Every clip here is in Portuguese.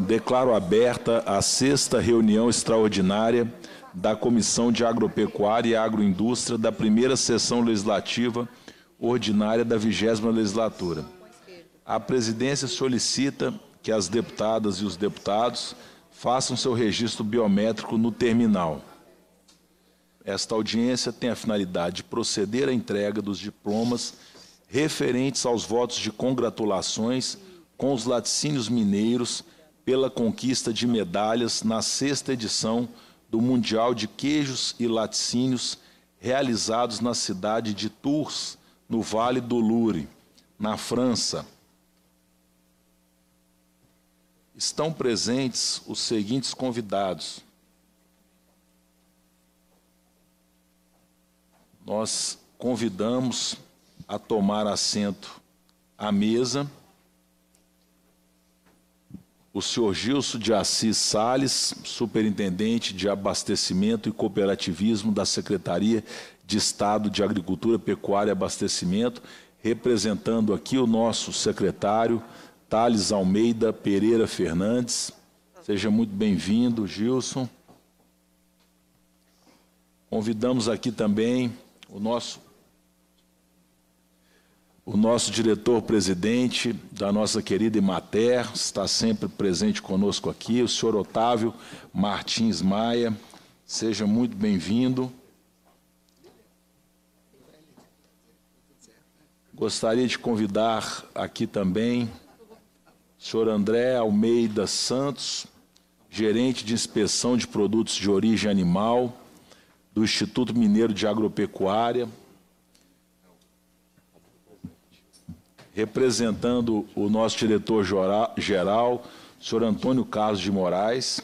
Declaro aberta a sexta reunião extraordinária da Comissão de Agropecuária e Agroindústria da primeira sessão legislativa ordinária da vigésima legislatura. A presidência solicita que as deputadas e os deputados façam seu registro biométrico no terminal. Esta audiência tem a finalidade de proceder à entrega dos diplomas referentes aos votos de congratulações com os laticínios mineiros pela conquista de medalhas na sexta edição do Mundial de Queijos e Laticínios realizados na cidade de Tours, no Vale do Lure, na França estão presentes os seguintes convidados. Nós convidamos a tomar assento à mesa o senhor Gilson de Assis Sales, superintendente de abastecimento e cooperativismo da Secretaria de Estado de Agricultura, Pecuária e Abastecimento, representando aqui o nosso secretário Thales Almeida Pereira Fernandes. Seja muito bem-vindo, Gilson. Convidamos aqui também o nosso o nosso diretor-presidente da nossa querida Imater, está sempre presente conosco aqui, o senhor Otávio Martins Maia. Seja muito bem-vindo. Gostaria de convidar aqui também senhor André Almeida Santos, gerente de inspeção de produtos de origem animal do Instituto Mineiro de Agropecuária, representando o nosso diretor-geral, senhor Antônio Carlos de Moraes.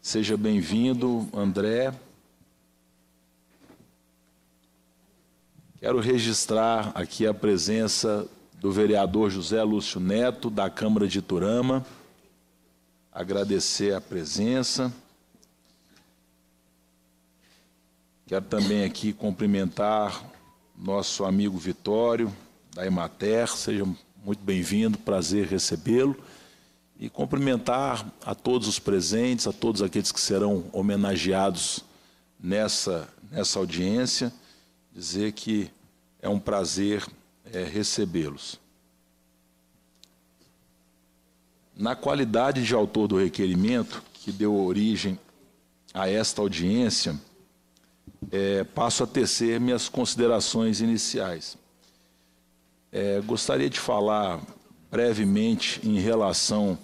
Seja bem-vindo, André. Quero registrar aqui a presença do vereador José Lúcio Neto, da Câmara de Turama. Agradecer a presença. Quero também aqui cumprimentar nosso amigo Vitório, da Emater. Seja muito bem-vindo, prazer recebê-lo. E cumprimentar a todos os presentes, a todos aqueles que serão homenageados nessa, nessa audiência. Dizer que é um prazer é recebê-los. Na qualidade de autor do requerimento, que deu origem a esta audiência, é, passo a tecer minhas considerações iniciais. É, gostaria de falar brevemente em relação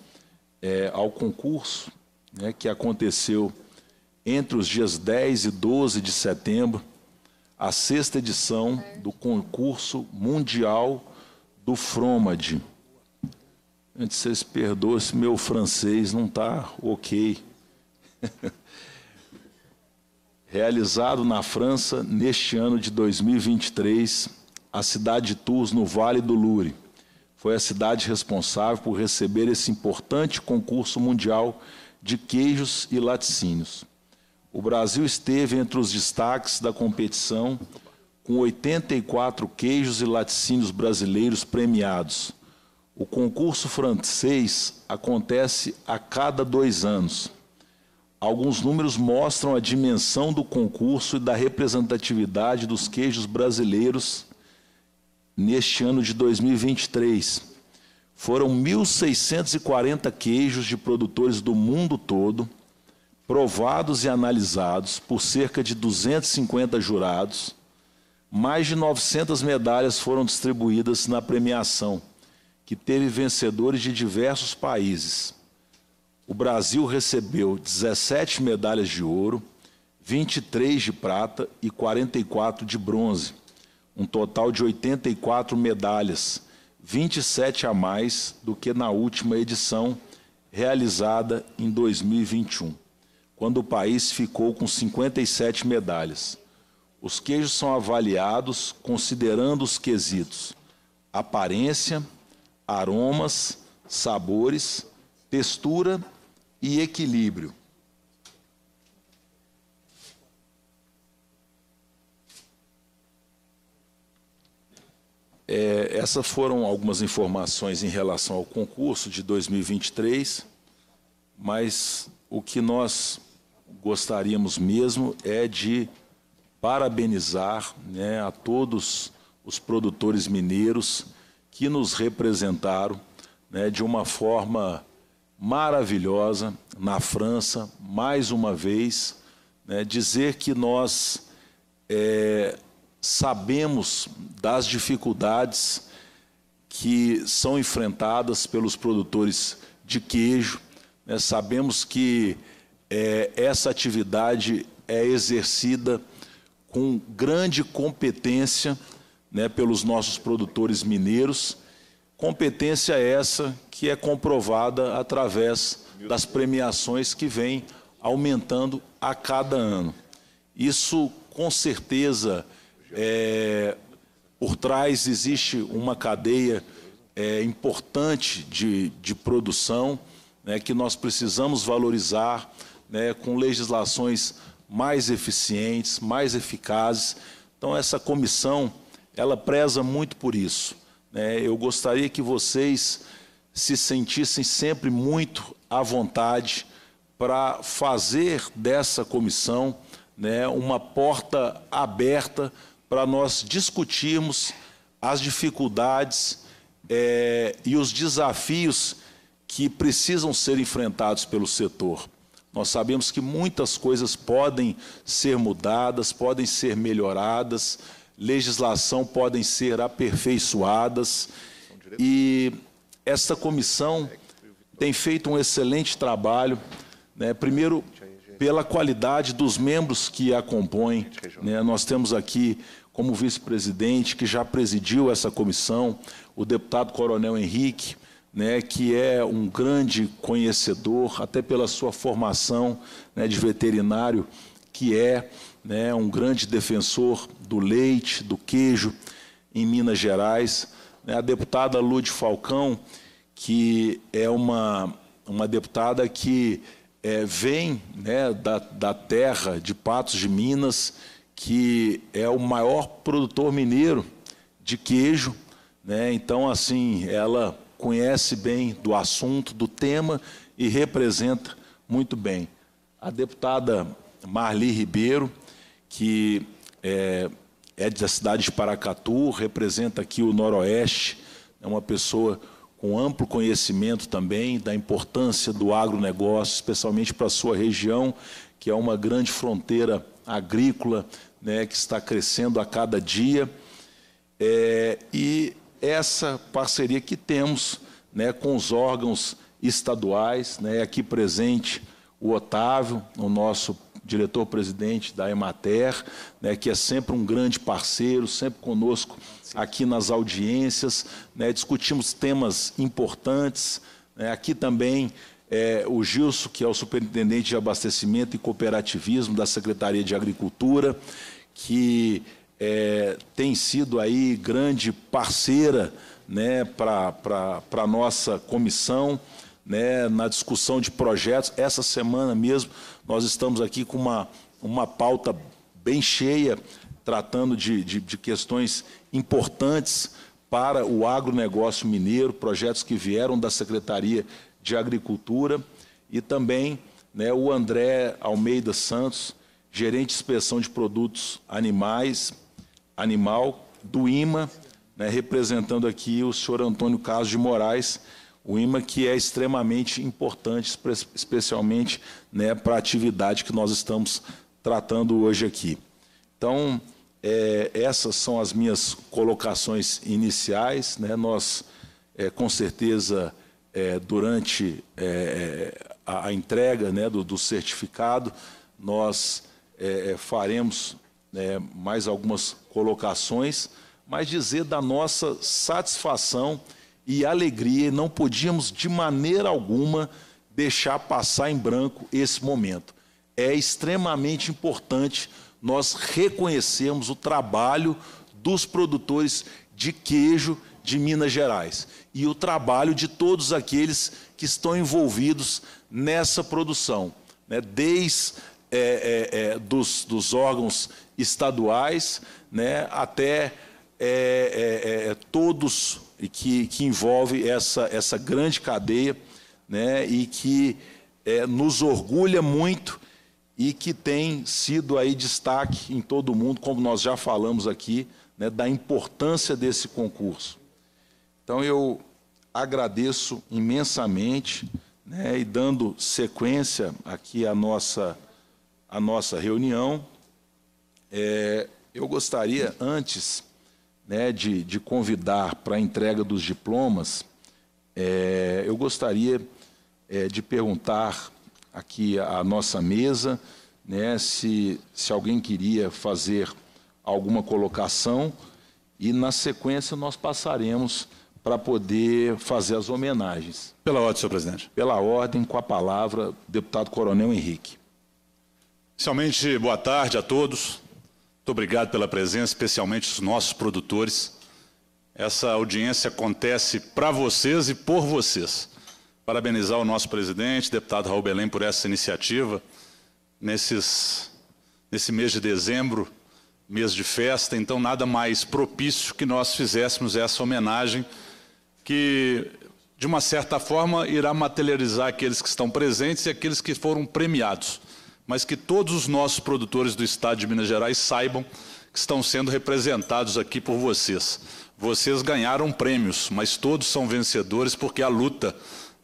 é, ao concurso né, que aconteceu entre os dias 10 e 12 de setembro a sexta edição do concurso mundial do Fromad. antes vocês perdoam se meu francês não está ok. Realizado na França neste ano de 2023, a cidade de Tours, no Vale do Loure, foi a cidade responsável por receber esse importante concurso mundial de queijos e laticínios. O Brasil esteve entre os destaques da competição, com 84 queijos e laticínios brasileiros premiados. O concurso francês acontece a cada dois anos. Alguns números mostram a dimensão do concurso e da representatividade dos queijos brasileiros neste ano de 2023. Foram 1.640 queijos de produtores do mundo todo provados e analisados por cerca de 250 jurados, mais de 900 medalhas foram distribuídas na premiação, que teve vencedores de diversos países. O Brasil recebeu 17 medalhas de ouro, 23 de prata e 44 de bronze, um total de 84 medalhas, 27 a mais do que na última edição realizada em 2021 quando o país ficou com 57 medalhas. Os queijos são avaliados considerando os quesitos: aparência, aromas, sabores, textura e equilíbrio. É, essas foram algumas informações em relação ao concurso de 2023, mas o que nós gostaríamos mesmo é de parabenizar né, a todos os produtores mineiros que nos representaram né, de uma forma maravilhosa na França, mais uma vez. Né, dizer que nós é, sabemos das dificuldades que são enfrentadas pelos produtores de queijo, né, sabemos que é, essa atividade é exercida com grande competência né, pelos nossos produtores mineiros, competência essa que é comprovada através das premiações que vem aumentando a cada ano. Isso, com certeza, é, por trás existe uma cadeia é, importante de, de produção né, que nós precisamos valorizar, né, com legislações mais eficientes, mais eficazes. Então, essa comissão, ela preza muito por isso. Né? Eu gostaria que vocês se sentissem sempre muito à vontade para fazer dessa comissão né, uma porta aberta para nós discutirmos as dificuldades é, e os desafios que precisam ser enfrentados pelo setor. Nós sabemos que muitas coisas podem ser mudadas, podem ser melhoradas, legislação podem ser aperfeiçoadas. E esta comissão tem feito um excelente trabalho, né? primeiro pela qualidade dos membros que a compõem. Né? Nós temos aqui como vice-presidente, que já presidiu essa comissão, o deputado Coronel Henrique, né, que é um grande conhecedor, até pela sua formação né, de veterinário, que é né, um grande defensor do leite, do queijo em Minas Gerais. Né. A deputada Lude Falcão, que é uma, uma deputada que é, vem né, da, da terra de Patos de Minas, que é o maior produtor mineiro de queijo. Né. Então, assim, ela conhece bem do assunto, do tema e representa muito bem. A deputada Marli Ribeiro, que é, é da cidade de Paracatu, representa aqui o Noroeste, é uma pessoa com amplo conhecimento também da importância do agronegócio, especialmente para a sua região, que é uma grande fronteira agrícola, né, que está crescendo a cada dia. É, e essa parceria que temos né, com os órgãos estaduais, né, aqui presente o Otávio, o nosso diretor-presidente da Emater, né, que é sempre um grande parceiro, sempre conosco aqui nas audiências, né, discutimos temas importantes. Né, aqui também é, o Gilson, que é o superintendente de abastecimento e cooperativismo da Secretaria de Agricultura, que é, tem sido aí grande parceira né, para a nossa comissão, né, na discussão de projetos. Essa semana mesmo nós estamos aqui com uma, uma pauta bem cheia, tratando de, de, de questões importantes para o agronegócio mineiro, projetos que vieram da Secretaria de Agricultura e também né, o André Almeida Santos, gerente de inspeção de produtos animais, animal do IMA, né, representando aqui o senhor Antônio Carlos de Moraes, o IMA que é extremamente importante, especialmente né, para a atividade que nós estamos tratando hoje aqui. Então, é, essas são as minhas colocações iniciais. Né, nós, é, com certeza, é, durante é, é, a, a, entrega né, do, do certificado, nós é, faremos né, mais algumas colocações, mas dizer da nossa satisfação e alegria. Não podíamos, de maneira alguma, deixar passar em branco esse momento. É extremamente importante nós reconhecermos o trabalho dos produtores de queijo de Minas Gerais e o trabalho de todos aqueles que estão envolvidos nessa produção, né? desde é, é, é, dos, dos, órgãos estaduais né, até é, é, é, todos que, que envolve essa, essa grande cadeia né, e que nos orgulha muito e que tem sido aí destaque em todo o mundo, como nós já falamos aqui, né, da importância desse concurso. Então eu agradeço imensamente né, e dando sequência aqui à nossa a nossa reunião. É, eu gostaria, antes né, de, de convidar para a entrega dos diplomas, é, eu gostaria é, de perguntar aqui à nossa mesa né, se, se alguém queria fazer alguma colocação e, na sequência, nós passaremos para poder fazer as homenagens. Pela ordem, senhor presidente. Pela ordem, com a palavra, deputado Coronel Henrique. Inicialmente, boa tarde a todos. Muito obrigado pela presença, especialmente os nossos produtores. Essa audiência acontece para vocês e por vocês. Parabenizar o nosso presidente, deputado Raul Belém, por essa iniciativa. Nesses, nesse mês de dezembro, mês de festa, então nada mais propício que nós fizéssemos essa homenagem que, de uma certa forma, irá materializar aqueles que estão presentes e aqueles que foram premiados mas que todos os nossos produtores do Estado de Minas Gerais saibam que estão sendo representados aqui por vocês. Vocês ganharam prêmios, mas todos são vencedores porque a luta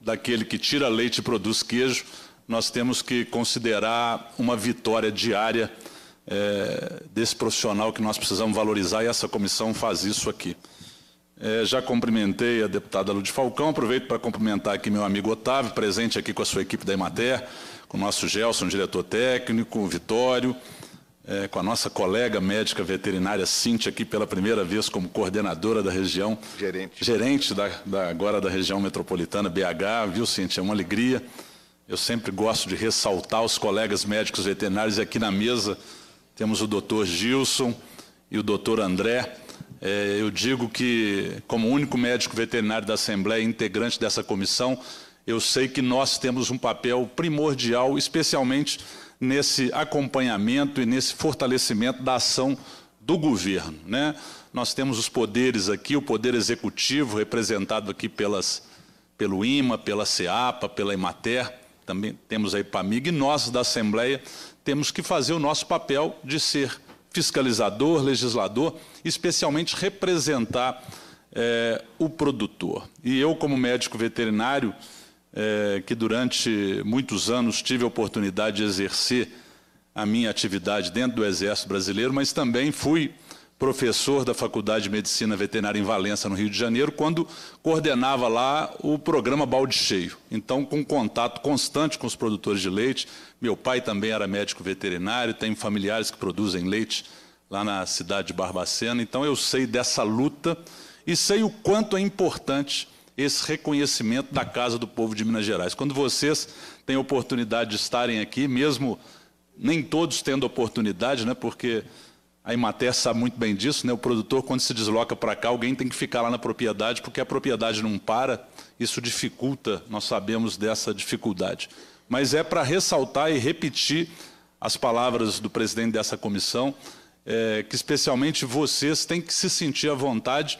daquele que tira leite e produz queijo, nós temos que considerar uma vitória diária é, desse profissional que nós precisamos valorizar e essa comissão faz isso aqui. É, já cumprimentei a deputada Lud Falcão, aproveito para cumprimentar aqui meu amigo Otávio, presente aqui com a sua equipe da Emater, com o nosso Gelson, diretor técnico, o Vitório, é, com a nossa colega médica veterinária Cintia aqui pela primeira vez como coordenadora da região. Gerente. Gerente da, da agora da região metropolitana BH, viu, Cintia? É uma alegria. Eu sempre gosto de ressaltar os colegas médicos veterinários aqui na mesa. Temos o doutor Gilson e o doutor André. É, eu digo que, como único médico veterinário da Assembleia integrante dessa comissão, eu sei que nós temos um papel primordial, especialmente nesse acompanhamento e nesse fortalecimento da ação do governo. Né? Nós temos os poderes aqui, o poder executivo, representado aqui pelas, pelo IMA, pela SEAPA, pela Imater, também temos a IPAMIG, e nós da Assembleia temos que fazer o nosso papel de ser fiscalizador, legislador, especialmente representar é, o produtor. E eu, como médico veterinário, é, que durante muitos anos tive a oportunidade de exercer a minha atividade dentro do Exército Brasileiro, mas também fui professor da Faculdade de Medicina Veterinária em Valença, no Rio de Janeiro, quando coordenava lá o programa Balde Cheio. Então, com contato constante com os produtores de leite, meu pai também era médico veterinário, tem familiares que produzem leite lá na cidade de Barbacena, então eu sei dessa luta e sei o quanto é importante esse reconhecimento da Casa do Povo de Minas Gerais. Quando vocês têm oportunidade de estarem aqui, mesmo nem todos tendo oportunidade, né, porque a Imater sabe muito bem disso, né, o produtor, quando se desloca para cá, alguém tem que ficar lá na propriedade, porque a propriedade não para, isso dificulta, nós sabemos dessa dificuldade. Mas é para ressaltar e repetir as palavras do presidente dessa comissão, é, que especialmente vocês têm que se sentir à vontade.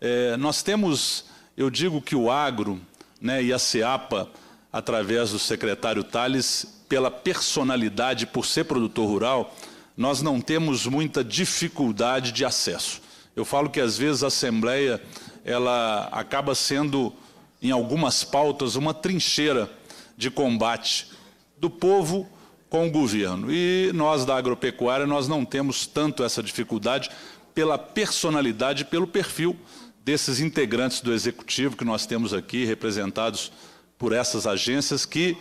É, nós temos eu digo que o agro né, e a SEAPA, através do secretário Tales, pela personalidade, por ser produtor rural, nós não temos muita dificuldade de acesso. Eu falo que às vezes a Assembleia ela acaba sendo, em algumas pautas, uma trincheira de combate do povo com o governo. E nós da agropecuária nós não temos tanto essa dificuldade pela personalidade, pelo perfil desses integrantes do executivo que nós temos aqui, representados por essas agências que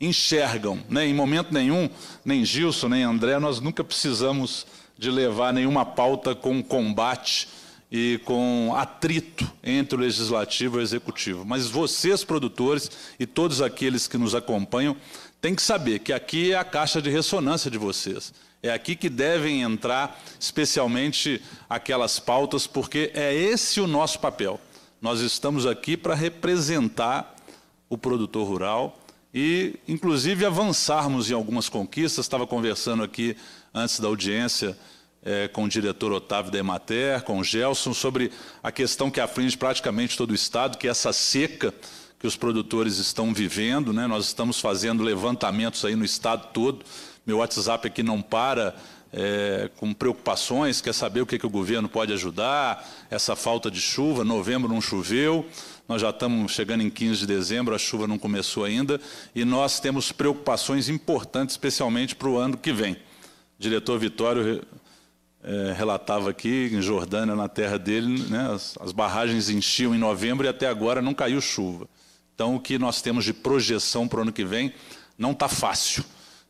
enxergam, né? em momento nenhum, nem Gilson, nem André, nós nunca precisamos de levar nenhuma pauta com combate e com atrito entre o legislativo e o executivo. Mas vocês, produtores, e todos aqueles que nos acompanham, têm que saber que aqui é a caixa de ressonância de vocês. É aqui que devem entrar especialmente aquelas pautas, porque é esse o nosso papel. Nós estamos aqui para representar o produtor rural e, inclusive, avançarmos em algumas conquistas. Estava conversando aqui antes da audiência é, com o diretor Otávio da Emater, com o Gelson, sobre a questão que aflige praticamente todo o Estado, que é essa seca que os produtores estão vivendo. Né? Nós estamos fazendo levantamentos aí no Estado todo meu WhatsApp aqui não para é, com preocupações, quer saber o que, que o governo pode ajudar, essa falta de chuva, novembro não choveu, nós já estamos chegando em 15 de dezembro, a chuva não começou ainda, e nós temos preocupações importantes, especialmente para o ano que vem. O diretor Vitório é, relatava aqui, em Jordânia, na terra dele, né, as, as barragens enchiam em novembro e até agora não caiu chuva. Então, o que nós temos de projeção para o ano que vem não está fácil.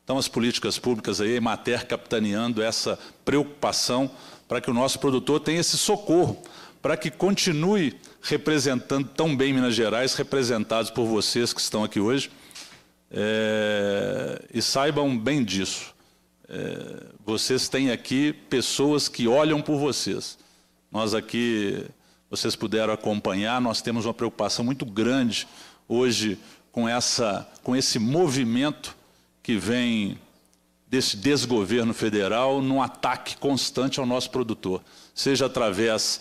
Então, as políticas públicas aí, Emater capitaneando essa preocupação para que o nosso produtor tenha esse socorro, para que continue representando tão bem Minas Gerais, representados por vocês que estão aqui hoje, é, e saibam bem disso. É, vocês têm aqui pessoas que olham por vocês. Nós aqui, vocês puderam acompanhar, nós temos uma preocupação muito grande hoje com, essa, com esse movimento que vem desse desgoverno federal num ataque constante ao nosso produtor, seja através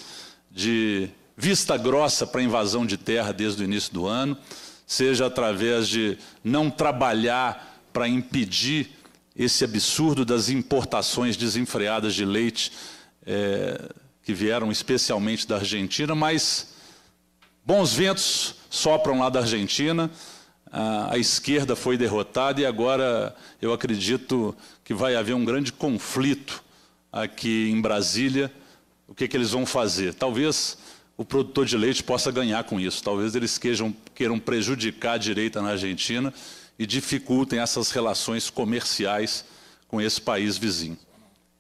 de vista grossa para invasão de terra desde o início do ano, seja através de não trabalhar para impedir esse absurdo das importações desenfreadas de leite é, que vieram especialmente da Argentina, mas bons ventos sopram lá da Argentina a, a esquerda foi derrotada e agora eu acredito que vai haver um grande conflito aqui em Brasília. O que, que eles vão fazer? Talvez o produtor de leite possa ganhar com isso. Talvez eles queiram, queiram prejudicar a direita na Argentina e dificultem essas relações comerciais com esse país vizinho.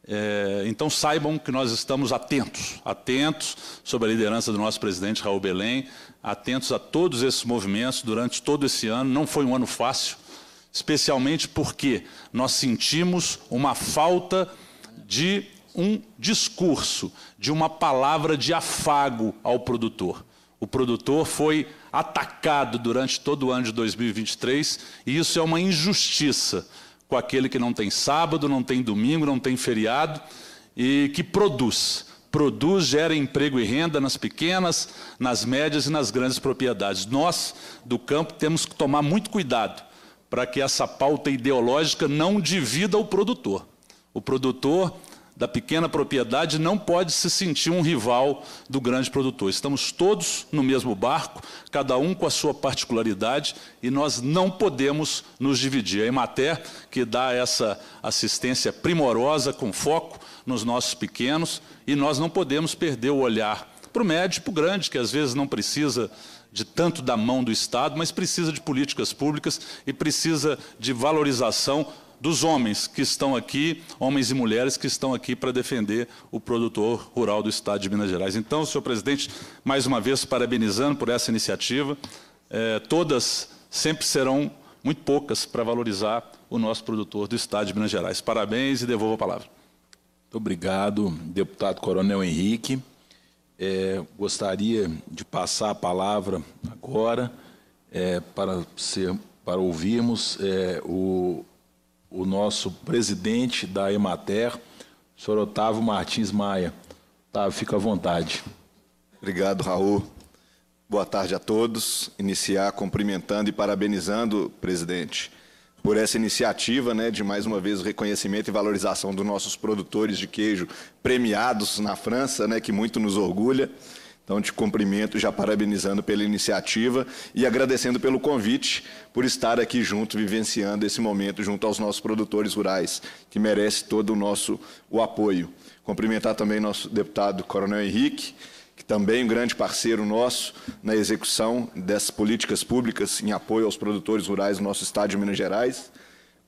É, então saibam que nós estamos atentos, atentos sobre a liderança do nosso presidente Raul Belém, atentos a todos esses movimentos durante todo esse ano. Não foi um ano fácil, especialmente porque nós sentimos uma falta de um discurso, de uma palavra de afago ao produtor. O produtor foi atacado durante todo o ano de 2023 e isso é uma injustiça com aquele que não tem sábado, não tem domingo, não tem feriado e que produz produz, gera emprego e renda nas pequenas, nas médias e nas grandes propriedades. Nós, do campo, temos que tomar muito cuidado para que essa pauta ideológica não divida o produtor. O produtor da pequena propriedade não pode se sentir um rival do grande produtor. Estamos todos no mesmo barco, cada um com a sua particularidade, e nós não podemos nos dividir. A Emater, que dá essa assistência primorosa, com foco nos nossos pequenos, e nós não podemos perder o olhar para o médio, para o grande, que às vezes não precisa de tanto da mão do Estado, mas precisa de políticas públicas e precisa de valorização dos homens que estão aqui, homens e mulheres que estão aqui para defender o produtor rural do Estado de Minas Gerais. Então, senhor presidente, mais uma vez parabenizando por essa iniciativa. É, todas sempre serão muito poucas para valorizar o nosso produtor do Estado de Minas Gerais. Parabéns e devolvo a palavra. Muito obrigado, deputado Coronel Henrique. É, gostaria de passar a palavra agora é, para, ser, para ouvirmos é, o, o nosso presidente da Emater, o senhor Otávio Martins Maia. Otávio, fica à vontade. Obrigado, Raul. Boa tarde a todos. Iniciar cumprimentando e parabenizando, o presidente, por essa iniciativa, né, de mais uma vez o reconhecimento e valorização dos nossos produtores de queijo premiados na França, né, que muito nos orgulha. Então, te cumprimento, já parabenizando pela iniciativa e agradecendo pelo convite, por estar aqui junto, vivenciando esse momento junto aos nossos produtores rurais, que merece todo o nosso o apoio. Cumprimentar também nosso deputado Coronel Henrique, também um grande parceiro nosso na execução dessas políticas públicas em apoio aos produtores rurais do nosso estado de Minas Gerais.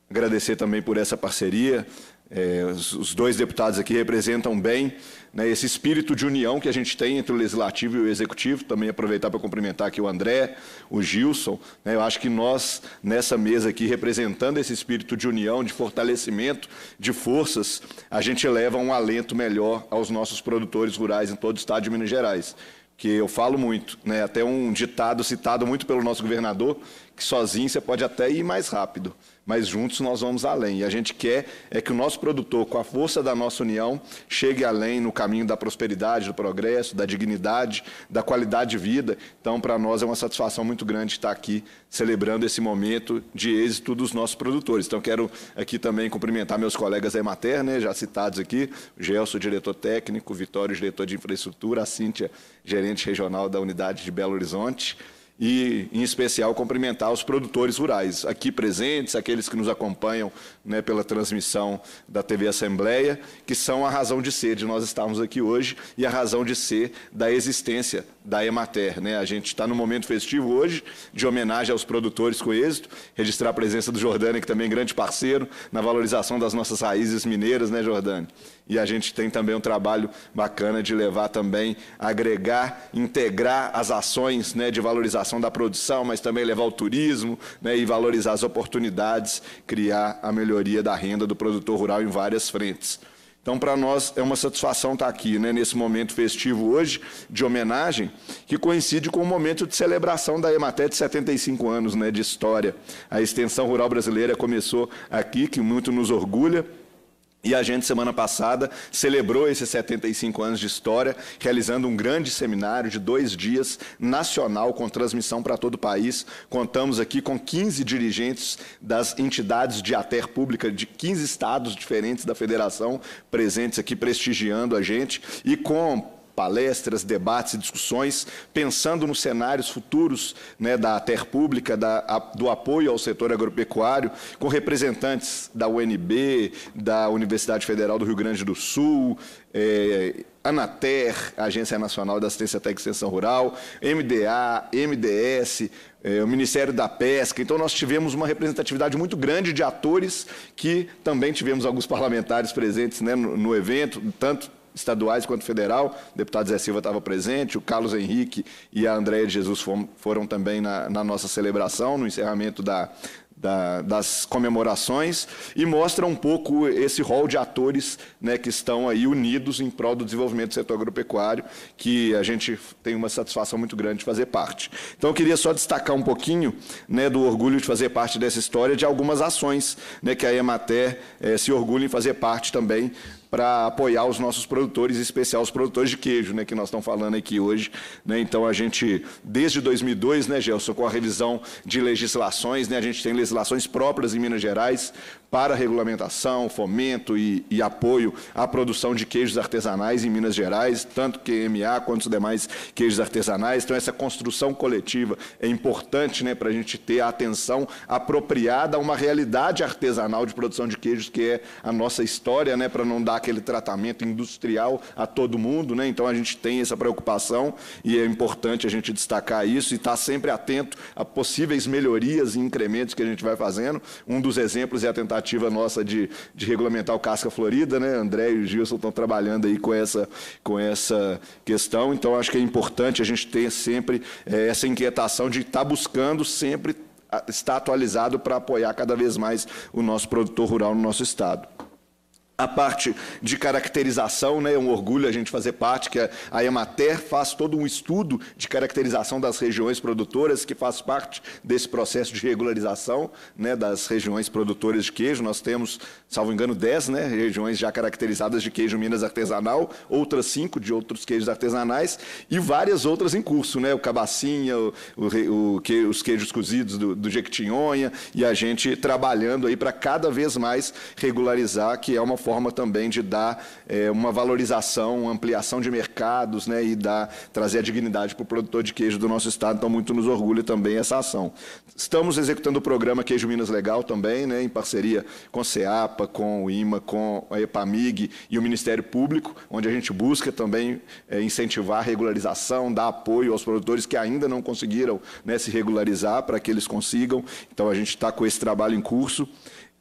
Agradecer também por essa parceria. É, os dois deputados aqui representam bem né, esse espírito de união que a gente tem entre o legislativo e o executivo. Também aproveitar para cumprimentar aqui o André, o Gilson. Né, eu acho que nós, nessa mesa aqui, representando esse espírito de união, de fortalecimento de forças, a gente leva um alento melhor aos nossos produtores rurais em todo o estado de Minas Gerais que eu falo muito, né? até um ditado citado muito pelo nosso governador, que sozinho você pode até ir mais rápido, mas juntos nós vamos além. E a gente quer é que o nosso produtor, com a força da nossa união, chegue além no caminho da prosperidade, do progresso, da dignidade, da qualidade de vida. Então, para nós é uma satisfação muito grande estar aqui celebrando esse momento de êxito dos nossos produtores. Então, quero aqui também cumprimentar meus colegas da Emater, né, já citados aqui, o Gelson, diretor técnico, Vitório, diretor de infraestrutura, a Cíntia, gerente regional da unidade de Belo Horizonte e, em especial, cumprimentar os produtores rurais aqui presentes, aqueles que nos acompanham né, pela transmissão da TV Assembleia, que são a razão de ser de nós estarmos aqui hoje e a razão de ser da existência da Emater. Né? A gente está no momento festivo hoje, de homenagem aos produtores com êxito, registrar a presença do Jordânia, que também é grande parceiro na valorização das nossas raízes mineiras, né, Jordânia? E a gente tem também um trabalho bacana de levar também, agregar, integrar as ações né, de valorização da produção, mas também levar o turismo né, e valorizar as oportunidades, criar a melhoria melhoria da renda do produtor rural em várias frentes. Então, para nós é uma satisfação estar tá aqui, né, nesse momento festivo hoje, de homenagem, que coincide com o momento de celebração da Emater de 75 anos né, de história. A extensão rural brasileira começou aqui, que muito nos orgulha. E a gente, semana passada, celebrou esses 75 anos de história, realizando um grande seminário de dois dias nacional, com transmissão para todo o país. Contamos aqui com 15 dirigentes das entidades de ATER pública de 15 estados diferentes da federação, presentes aqui prestigiando a gente, e com palestras, debates e discussões, pensando nos cenários futuros né, da terra pública, da, a, do apoio ao setor agropecuário, com representantes da UNB, da Universidade Federal do Rio Grande do Sul, é, Anater, Agência Nacional da Assistência Técnica e Extensão Rural, MDA, MDS, é, o Ministério da Pesca. Então, nós tivemos uma representatividade muito grande de atores que também tivemos alguns parlamentares presentes né, no, no evento, tanto estaduais quanto federal. O deputado Zé Silva estava presente, o Carlos Henrique e a Andréia de Jesus foram, foram também na, na nossa celebração, no encerramento da, da, das comemorações e mostra um pouco esse rol de atores né, que estão aí unidos em prol do desenvolvimento do setor agropecuário, que a gente tem uma satisfação muito grande de fazer parte. Então, eu queria só destacar um pouquinho né, do orgulho de fazer parte dessa história, de algumas ações né, que a EMATER eh, se orgulha em fazer parte também para apoiar os nossos produtores, em especial os produtores de queijo, né, que nós estamos falando aqui hoje. Né? Então, a gente, desde 2002, né, Gelson, com a revisão de legislações, né, a gente tem legislações próprias em Minas Gerais para regulamentação, fomento e, e, apoio à produção de queijos artesanais em Minas Gerais, tanto QMA quanto os demais queijos artesanais. Então, essa construção coletiva é importante né, para a gente ter a atenção apropriada a uma realidade artesanal de produção de queijos, que é a nossa história, né, para não dar aquele tratamento industrial a todo mundo. Né? Então, a gente tem essa preocupação e é importante a gente destacar isso e estar tá sempre atento a possíveis melhorias e incrementos que a gente vai fazendo. Um dos exemplos é a tentativa tentativa nossa de, de regulamentar o Casca Florida, né? André e o Gilson estão trabalhando aí com essa, com essa questão, então acho que é importante a gente ter sempre é, essa inquietação de estar tá buscando sempre ah, estar atualizado para apoiar cada vez mais o nosso produtor rural no nosso estado a parte de caracterização, né? É um orgulho a gente fazer parte, que a Emater faz todo um estudo de caracterização das regiões produtoras, que faz parte desse processo de regularização né, das regiões produtoras de queijo. Nós temos, salvo engano, 10 né, regiões já caracterizadas de queijo Minas artesanal, outras 5 de outros queijos artesanais e várias outras em curso, né? O cabacinha, o, o, o que, os queijos cozidos do, do Jequitinhonha, e a gente trabalhando aí para cada vez mais regularizar, que é uma forma também de dar é, uma valorização, uma ampliação de mercados né, e dar, trazer a dignidade para o produtor de queijo do nosso estado. Então, muito nos orgulha também essa ação. Estamos executando o programa Queijo Minas Legal também, né, em parceria com a CEAPA, com o IMA, com a EPAMIG e o Ministério Público, onde a gente busca também é, incentivar a regularização, dar apoio aos produtores que ainda não conseguiram né, se regularizar para que eles consigam. Então, a gente está com esse trabalho em curso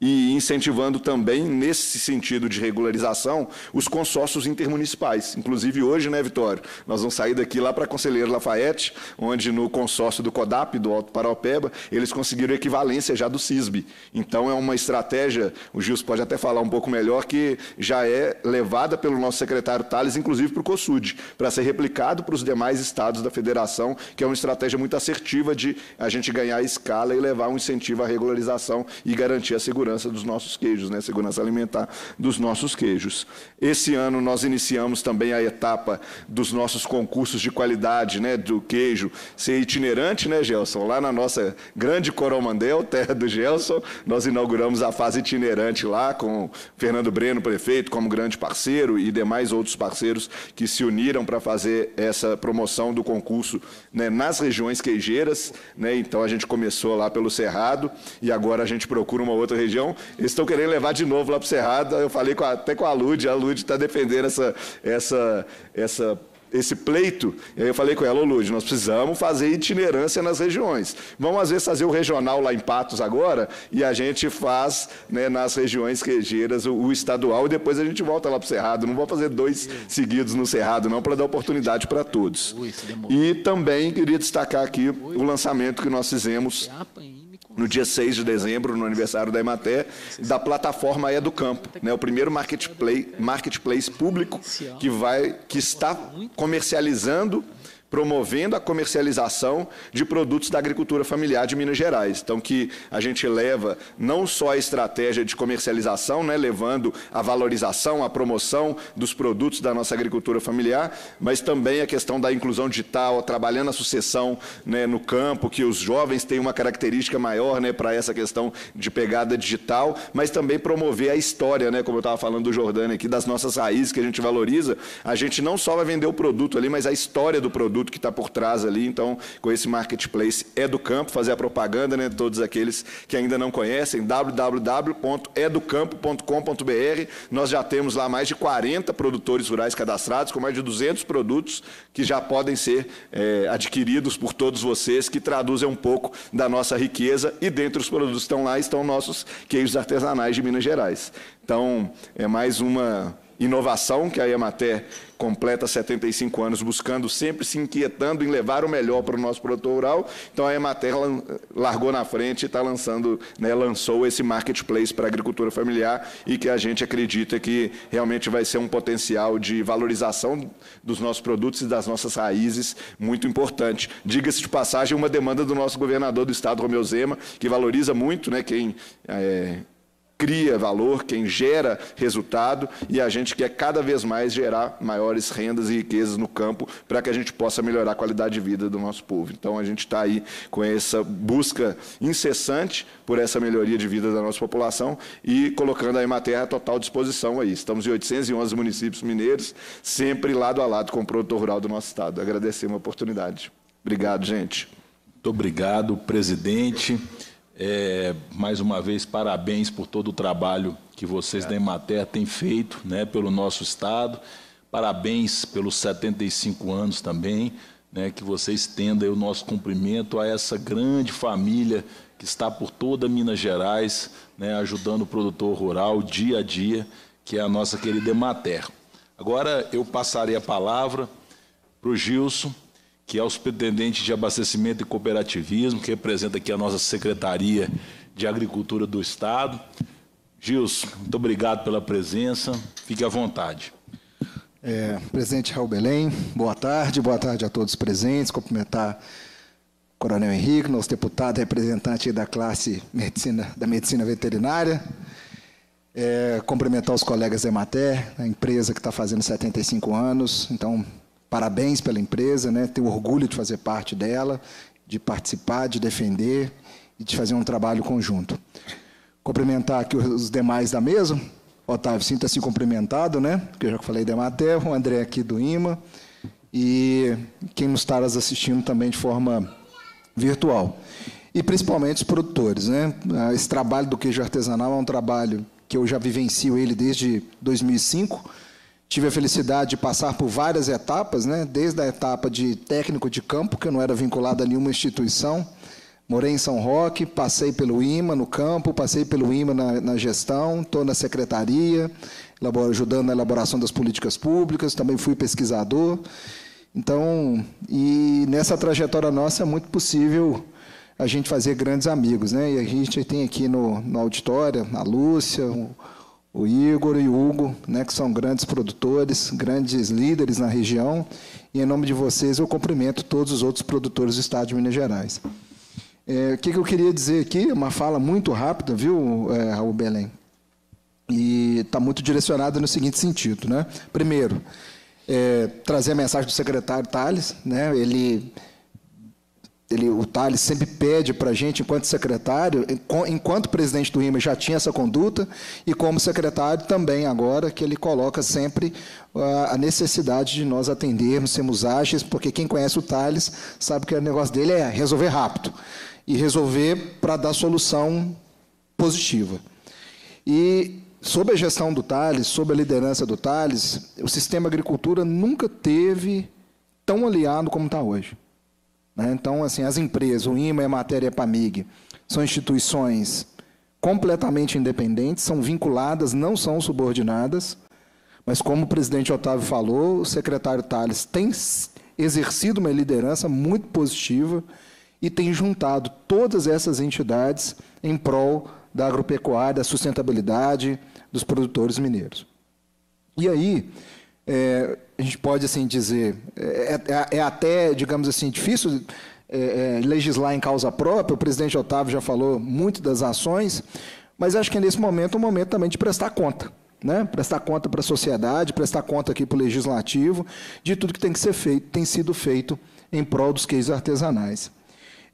e incentivando também, nesse sentido de regularização, os consórcios intermunicipais. Inclusive hoje, né, Vitório? Nós vamos sair daqui lá para Conselheiro Lafayette, onde no consórcio do CODAP, do Alto Paraopeba, eles conseguiram equivalência já do CISB. Então é uma estratégia, o Gils pode até falar um pouco melhor, que já é levada pelo nosso secretário Tales, inclusive para o COSUD, para ser replicado para os demais estados da federação, que é uma estratégia muito assertiva de a gente ganhar escala e levar um incentivo à regularização e garantir a segurança segurança dos nossos queijos, né? segurança alimentar dos nossos queijos. Esse ano nós iniciamos também a etapa dos nossos concursos de qualidade né? do queijo, ser itinerante, né, Gelson? Lá na nossa grande Coromandel, terra do Gelson, nós inauguramos a fase itinerante lá com Fernando Breno, prefeito, como grande parceiro e demais outros parceiros que se uniram para fazer essa promoção do concurso né, nas regiões queijeiras. Né? Então a gente começou lá pelo Cerrado e agora a gente procura uma outra região região, eles estão querendo levar de novo lá para o Cerrado. Eu falei com a, até com a Lude, a Lude está defendendo essa, essa, essa esse pleito, e aí eu falei com ela, Lude, nós precisamos fazer itinerância nas regiões. Vamos, às vezes, fazer o regional lá em Patos agora, e a gente faz né, nas regiões queijeiras o, o, estadual, e depois a gente volta lá para o Cerrado. Não vou fazer dois seguidos no Cerrado, não, para dar oportunidade para todos. E também queria destacar aqui o lançamento que nós fizemos no dia 6 de dezembro, no aniversário da Emater, da plataforma É do Campo, né, o primeiro marketplace, marketplace público que, vai, que está comercializando promovendo a comercialização de produtos da agricultura familiar de Minas Gerais. Então, que a gente leva não só a estratégia de comercialização, né, levando a valorização, a promoção dos produtos da nossa agricultura familiar, mas também a questão da inclusão digital, trabalhando a sucessão né, no campo, que os jovens têm uma característica maior né, para essa questão de pegada digital, mas também promover a história, né, como eu estava falando do Jordânia aqui, das nossas raízes que a gente valoriza. A gente não só vai vender o produto ali, mas a história do produto produto que está por trás ali. Então, com esse marketplace é do campo, fazer a propaganda, né? Todos aqueles que ainda não conhecem, www.educampo.com.br. Nós já temos lá mais de 40 produtores rurais cadastrados, com mais de 200 produtos que já podem ser é, adquiridos por todos vocês, que traduzem um pouco da nossa riqueza. E dentre os produtos que estão lá estão nossos queijos artesanais de Minas Gerais. Então, é mais uma inovação, que a Emater completa 75 anos buscando, sempre se inquietando em levar o melhor para o nosso produtor rural. Então a Emater largou na frente e está lançando, né, lançou esse marketplace para a agricultura familiar e que a gente acredita que realmente vai ser um potencial de valorização dos nossos produtos e das nossas raízes muito importante. Diga-se de passagem, uma demanda do nosso governador do estado, Romeu Zema, que valoriza muito, né, quem é, cria valor, quem gera resultado, e a gente quer cada vez mais gerar maiores rendas e riquezas no campo para que a gente possa melhorar a qualidade de vida do nosso povo. Então a gente está aí com essa busca incessante por essa melhoria de vida da nossa população e colocando a Ematerra à total disposição aí. Estamos em 811 municípios mineiros, sempre lado a lado com o produtor rural do nosso estado. Agradecer uma oportunidade. Obrigado, gente. Muito obrigado, presidente. É, mais uma vez, parabéns por todo o trabalho que vocês é. da Emater têm feito né, pelo nosso Estado. Parabéns pelos 75 anos também, né, que vocês estenda o nosso cumprimento a essa grande família que está por toda Minas Gerais, né, ajudando o produtor rural dia a dia, que é a nossa querida Emater. Agora eu passarei a palavra para o Gilson, que é o Superintendente de Abastecimento e Cooperativismo, que representa aqui a nossa Secretaria de Agricultura do Estado. Gilson, muito obrigado pela presença. Fique à vontade. É, presidente Raul Belém, boa tarde, boa tarde a todos presentes. Cumprimentar o Coronel Henrique, nosso deputado representante da classe medicina, da medicina veterinária. É, cumprimentar os colegas da Emater, a empresa que está fazendo 75 anos. Então, parabéns pela empresa, né? Tenho orgulho de fazer parte dela, de participar, de defender e de fazer um trabalho conjunto. Cumprimentar aqui os demais da mesa. Otávio, sinta-se cumprimentado, né? Que eu já falei de Emater, o André aqui do IMA e quem nos está assistindo também de forma virtual. E principalmente os produtores, né? Ah, esse trabalho do queijo artesanal é um trabalho que eu já vivencio ele desde 2005 Tive a felicidade de passar por várias etapas, né? desde a etapa de técnico de campo, que eu não era vinculado a nenhuma instituição. Morei em São Roque, passei pelo IMA no campo, passei pelo IMA na, na gestão, estou na secretaria, ajudando na elaboração das políticas públicas, também fui pesquisador. Então, e nessa trajetória nossa é muito possível a gente fazer grandes amigos, né? E a gente tem aqui no, no auditório a Lúcia, o o Igor e o Hugo, né, que são grandes produtores, grandes líderes na região. E em nome de vocês, eu cumprimento todos os outros produtores do estado de Minas Gerais. É, o que, que, eu queria dizer aqui, é uma fala muito rápida, viu, é, Raul Belém? E está muito direcionada no seguinte sentido. Né? Primeiro, é, trazer a mensagem do secretário Tales. Né? Ele ele, o Thales sempre pede para a gente, enquanto secretário, enquanto presidente do RIMA já tinha essa conduta, e como secretário também agora, que ele coloca sempre ah, a necessidade de nós atendermos, sermos ágeis, porque quem conhece o Thales sabe que o negócio dele é resolver rápido, e resolver para dar solução positiva. E sob a gestão do Thales, sob a liderança do Thales, o sistema agricultura nunca teve tão aliado como está hoje. Né? Então, assim, as empresas, o IMA e a Matéria PAMIG, são instituições completamente independentes, são vinculadas, não são subordinadas, mas como o presidente Otávio falou, o secretário Tales tem exercido uma liderança muito positiva e tem juntado todas essas entidades em prol da agropecuária, da sustentabilidade dos produtores mineiros. E aí, é, a gente pode assim dizer, é, é, é, é até, digamos assim, difícil é, é, legislar em causa própria, o presidente Otávio já falou muito das ações, mas acho que nesse momento é um momento também de prestar conta. Né? Prestar conta para a sociedade, prestar conta aqui para o legislativo, de tudo que tem que ser feito, tem sido feito em prol dos queijos artesanais.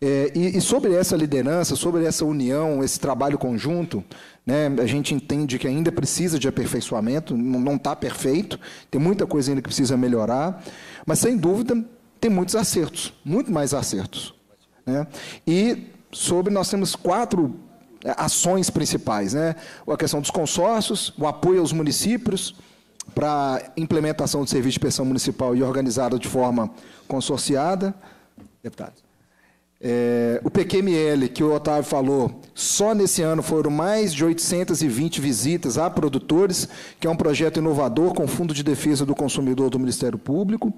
É, e, e, sobre essa liderança, sobre essa união, esse trabalho conjunto, né, a gente entende que ainda precisa de aperfeiçoamento, não está perfeito, tem muita coisa ainda que precisa melhorar, mas sem dúvida tem muitos acertos, muito mais acertos. Né? E sobre nós temos quatro é, ações principais, né? A questão dos consórcios, o apoio aos municípios para implementação do serviço de pensão municipal e organizada de forma consorciada, Deputados. É, o PQML, que o Otávio falou, só nesse ano foram mais de 820 visitas a produtores, que é um projeto inovador com Fundo de Defesa do Consumidor do Ministério Público.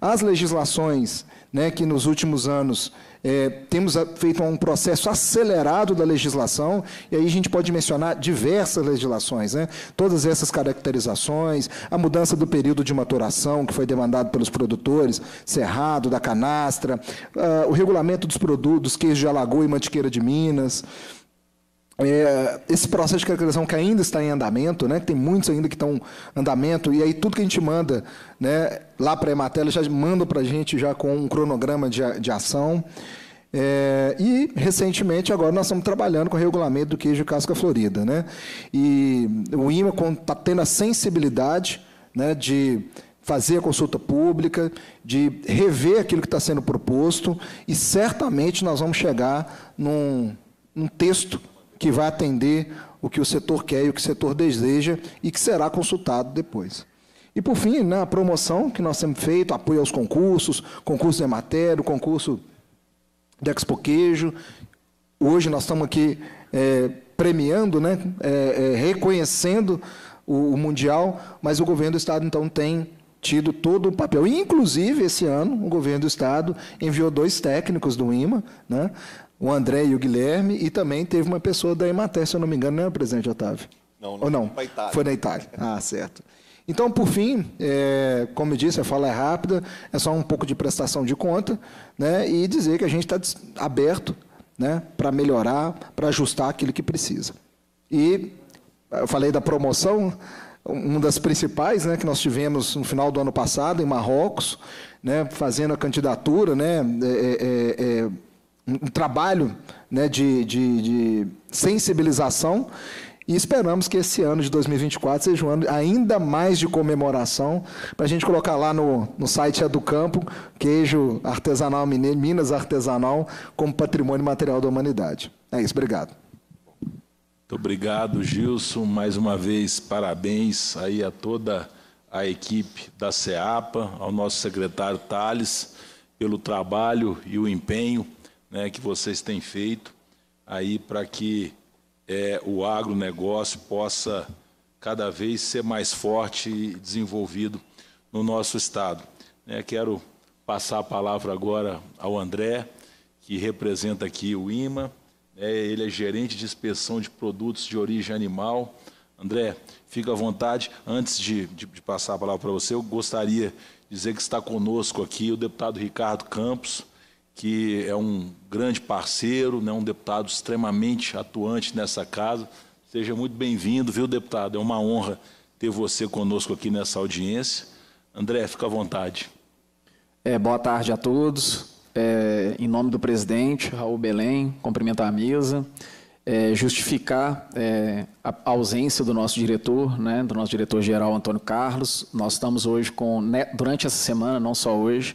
As legislações né, que nos últimos anos é, temos feito um processo acelerado da legislação, e aí a gente pode mencionar diversas legislações, né? todas essas caracterizações, a mudança do período de maturação que foi demandado pelos produtores, cerrado, da canastra, uh, o regulamento dos produtos, queijo de Alagoa e mantiqueira de Minas, é, esse processo de caracterização que ainda está em andamento, né, que tem muitos ainda que estão em andamento, e aí tudo que a gente manda né, lá para a Ematela já manda para a gente já com um cronograma de, de ação. É, e, recentemente, agora nós estamos trabalhando com o regulamento do queijo casca florida. Né? E o IMA está tendo a sensibilidade né, de fazer a consulta pública, de rever aquilo que está sendo proposto, e certamente nós vamos chegar num, num texto que vai atender o que o setor quer e o que o setor deseja e que será consultado depois. E por fim, na né, a promoção que nós temos feito, apoio aos concursos, concurso de matéria, concurso de Expo Queijo. Hoje nós estamos aqui é, premiando, né, é, é, reconhecendo o, o Mundial, mas o governo do Estado então tem tido todo o papel. Inclusive, esse ano, o governo do Estado enviou dois técnicos do IMA, né, o André e o Guilherme, e também teve uma pessoa da Emater, se eu não me engano, não é o presidente Otávio? Não, não. Ou não? Foi, foi na Itália. Ah, certo. Então, por fim, é, como eu disse, a fala é rápida, é só um pouco de prestação de conta, né, e dizer que a gente está aberto né, para melhorar, para ajustar aquilo que precisa. E eu falei da promoção, uma das principais né, que nós tivemos no final do ano passado, em Marrocos, né, fazendo a candidatura, né, é, é, é, é um trabalho né, de, de, de sensibilização e esperamos que esse ano de 2024 seja um ano ainda mais de comemoração, para a gente colocar lá no, no site do Campo, queijo artesanal mineiro, Minas Artesanal, como patrimônio material da humanidade. É isso, obrigado. Muito obrigado, Gilson. Mais uma vez, parabéns aí a toda a equipe da SEAPA, ao nosso secretário Thales, pelo trabalho e o empenho né, que vocês têm feito aí para que é, o agronegócio possa cada vez ser mais forte e desenvolvido no nosso estado. Né, quero passar a palavra agora ao André, que representa aqui o IMA. É, ele é gerente de inspeção de produtos de origem animal. André, fica à vontade. Antes de, de, de passar a palavra para você, eu gostaria de dizer que está conosco aqui o deputado Ricardo Campos, que é um grande parceiro, né, um deputado extremamente atuante nessa casa. Seja muito bem-vindo, viu, deputado? É uma honra ter você conosco aqui nessa audiência. André, fica à vontade. É, boa tarde a todos. É, em nome do presidente, Raul Belém, cumprimentar a mesa, é, justificar é, a ausência do nosso diretor, né, do nosso diretor-geral Antônio Carlos. Nós estamos hoje com, né, durante essa semana, não só hoje,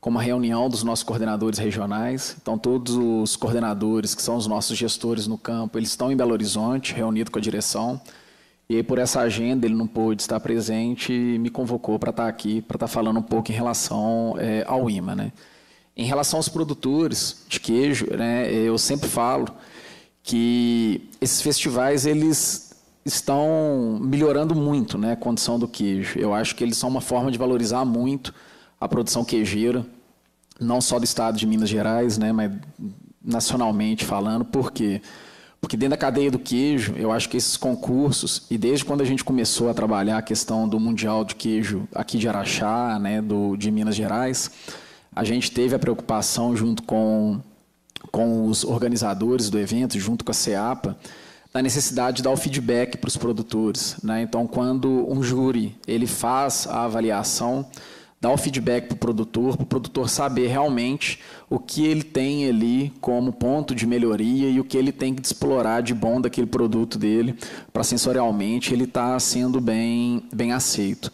com uma reunião dos nossos coordenadores regionais. Então, todos os coordenadores, que são os nossos gestores no campo, eles estão em Belo Horizonte, reunidos com a direção. E aí, por essa agenda, ele não pôde estar presente e me convocou para estar aqui, para estar falando um pouco em relação é, ao IMA. Né? Em relação aos produtores de queijo, né, eu sempre falo que esses festivais, eles estão melhorando muito né, a condição do queijo. Eu acho que eles são uma forma de valorizar muito a produção queijeira, não só do estado de Minas Gerais, né, mas nacionalmente falando. Por quê? Porque dentro da cadeia do queijo, eu acho que esses concursos, e desde quando a gente começou a trabalhar a questão do Mundial de Queijo aqui de Araxá, né, do, de Minas Gerais, a gente teve a preocupação junto com, com os organizadores do evento, junto com a CEAPA, da necessidade de dar o feedback para os produtores. Né? Então, quando um júri ele faz a avaliação, dar o feedback para o produtor, para o produtor saber realmente o que ele tem ali como ponto de melhoria e o que ele tem que explorar de bom daquele produto dele para sensorialmente ele estar tá sendo bem, bem aceito.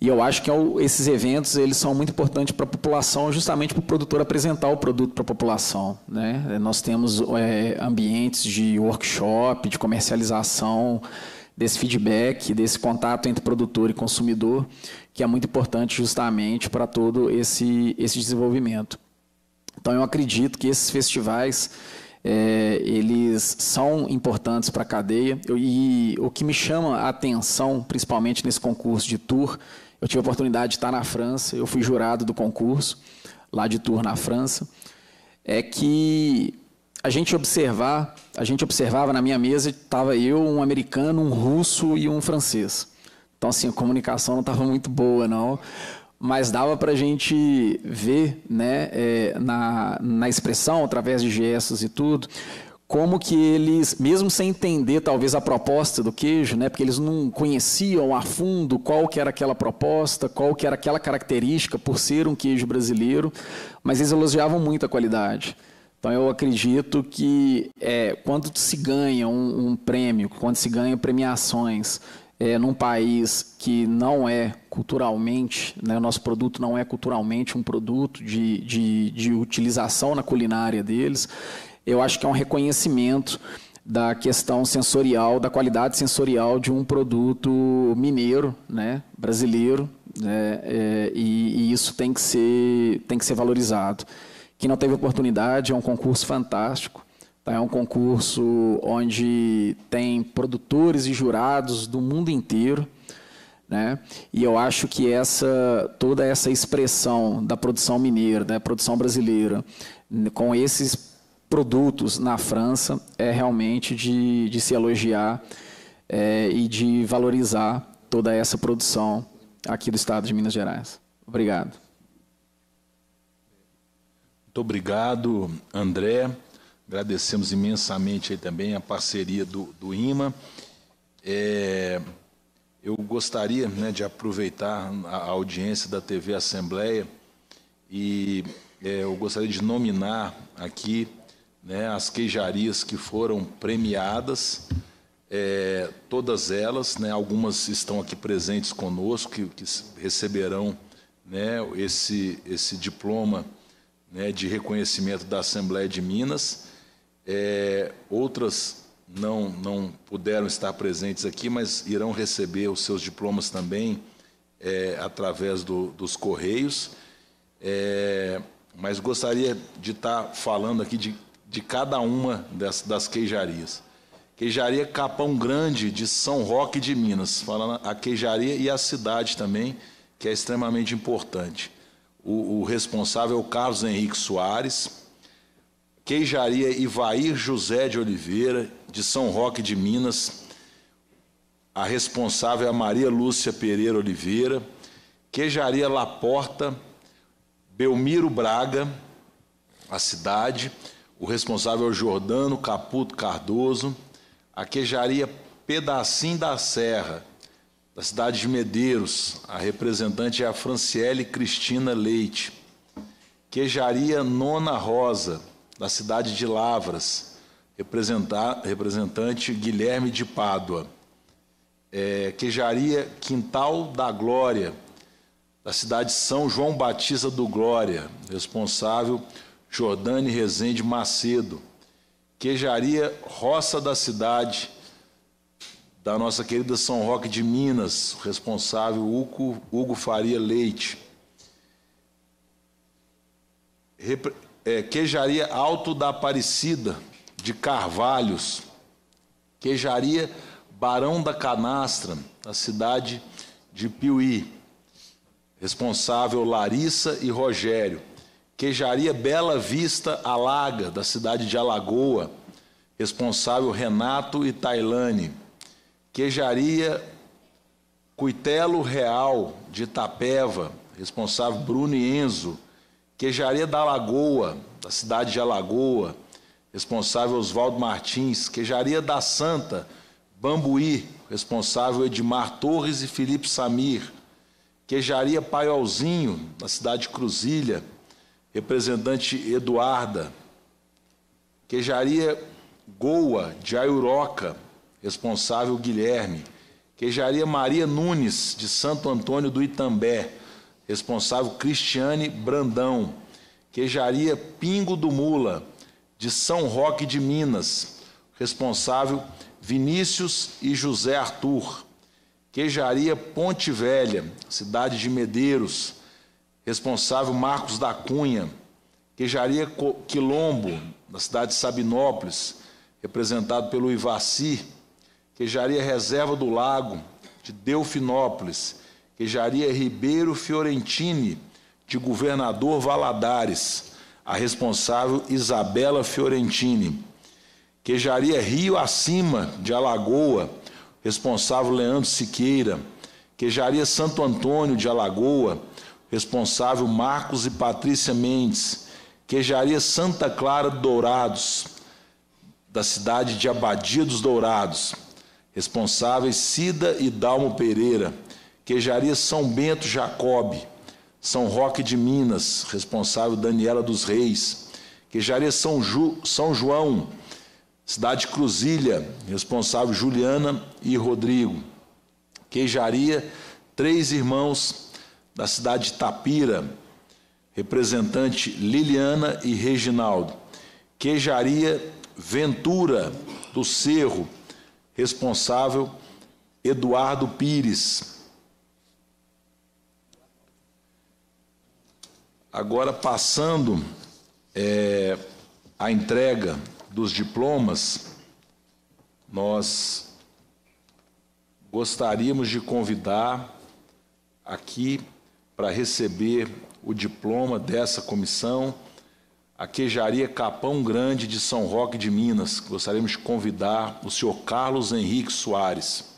E eu acho que é esses eventos eles são muito importantes para a população, justamente para o produtor apresentar o produto para a população. Né? Nós temos é, ambientes de workshop, de comercialização, desse feedback, desse contato entre produtor e consumidor que é muito importante justamente para todo esse, esse desenvolvimento. Então eu acredito que esses festivais é, eles são importantes para a cadeia e o que me chama a atenção, principalmente nesse concurso de tour, eu tive a oportunidade de estar na França, eu fui jurado do concurso lá de tour na França, é que a gente observar, a gente observava na minha mesa estava eu, um americano, um russo e um francês. Então, assim, a comunicação não estava muito boa, não. Mas dava para a gente ver né, é, na, na expressão, através de gestos e tudo, como que eles, mesmo sem entender talvez a proposta do queijo, né, porque eles não conheciam a fundo qual que era aquela proposta, qual que era aquela característica por ser um queijo brasileiro, mas eles elogiavam muito a qualidade. Então eu acredito que é, quando se ganha um, um prêmio, quando se ganha premiações, é, num país que não é culturalmente, né, o nosso produto não é culturalmente um produto de, de, de utilização na culinária deles, eu acho que é um reconhecimento da questão sensorial, da qualidade sensorial de um produto mineiro, né, brasileiro, né, é, e, e, isso tem que ser tem que ser valorizado. Quem não teve oportunidade é um concurso fantástico é um concurso onde tem produtores e jurados do mundo inteiro. Né? E eu acho que essa toda essa expressão da produção mineira, da produção brasileira, com esses produtos na França, é realmente de, de se elogiar é, e de valorizar toda essa produção aqui do estado de Minas Gerais. Obrigado. Muito obrigado, André. Agradecemos imensamente aí também a parceria do, do IMA. É, eu gostaria né, de aproveitar a audiência da TV Assembleia e é, eu gostaria de nominar aqui né, as queijarias que foram premiadas, é, todas elas, né, algumas estão aqui presentes conosco, que, que receberão né, esse, esse diploma né, de reconhecimento da Assembleia de Minas. É, outras não, não puderam estar presentes aqui, mas irão receber os seus diplomas também é, através do, dos Correios. É, mas gostaria de estar falando aqui de, de cada uma das, das queijarias. Queijaria Capão Grande, de São Roque de Minas, falando a queijaria e a cidade também, que é extremamente importante. O, o responsável é o Carlos Henrique Soares, Queijaria Ivair José de Oliveira, de São Roque de Minas. A responsável é a Maria Lúcia Pereira Oliveira. Queijaria La Porta Belmiro Braga, a cidade. O responsável é o Jordano Caputo Cardoso. A queijaria Pedacinho da Serra, da cidade de Medeiros. A representante é a Franciele Cristina Leite. Queijaria Nona Rosa da cidade de Lavras, representante Guilherme de Pádua. É, queijaria Quintal da Glória, da cidade de São João Batista do Glória, responsável Jordane Rezende Macedo. Queijaria Roça da Cidade, da nossa querida São Roque de Minas, responsável Hugo, Hugo Faria Leite. Repre é, queijaria Alto da Aparecida, de Carvalhos, queijaria Barão da Canastra, da cidade de Piuí, responsável Larissa e Rogério, queijaria Bela Vista Alaga, da cidade de Alagoa, responsável Renato e Tailane, queijaria Cuitelo Real, de Itapeva, responsável Bruno e Enzo, Queijaria da Lagoa, da cidade de Alagoa, responsável Oswaldo Martins. Queijaria da Santa, Bambuí, responsável Edmar Torres e Felipe Samir. Queijaria Paiolzinho, da cidade de Cruzilha, representante Eduarda. Queijaria Goa, de Aiuroca, responsável Guilherme. Queijaria Maria Nunes, de Santo Antônio do Itambé, responsável Cristiane Brandão, queijaria Pingo do Mula, de São Roque de Minas, responsável Vinícius e José Arthur, queijaria Ponte Velha, cidade de Medeiros, responsável Marcos da Cunha, queijaria Quilombo, na cidade de Sabinópolis, representado pelo Ivaci, queijaria Reserva do Lago, de Delfinópolis, e Ribeiro Fiorentini, de Governador Valadares, a responsável Isabela Fiorentini. Queijaria Rio Acima, de Alagoa, responsável Leandro Siqueira. Queijaria Santo Antônio, de Alagoa, responsável Marcos e Patrícia Mendes. Queijaria Santa Clara Dourados, da cidade de Abadia dos Dourados, responsáveis Cida e Dalmo Pereira. Queijaria São Bento Jacob, São Roque de Minas, responsável Daniela dos Reis. Queijaria São, Ju, São João, Cidade Cruzilha, responsável Juliana e Rodrigo. Queijaria Três Irmãos, da cidade de Tapira, representante Liliana e Reginaldo. Queijaria Ventura do Cerro, responsável Eduardo Pires. Agora, passando é, a entrega dos diplomas, nós gostaríamos de convidar aqui para receber o diploma dessa comissão a queijaria Capão Grande de São Roque de Minas. Gostaríamos de convidar o senhor Carlos Henrique Soares.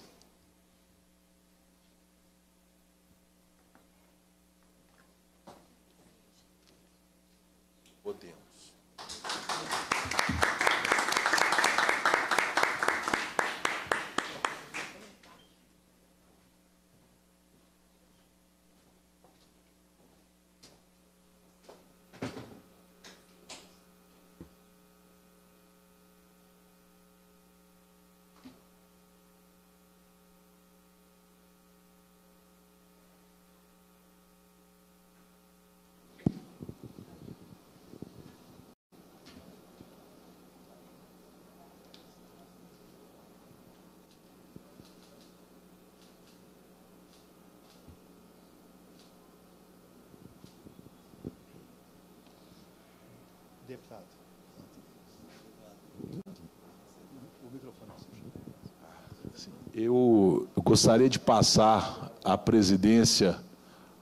gostaria de passar a presidência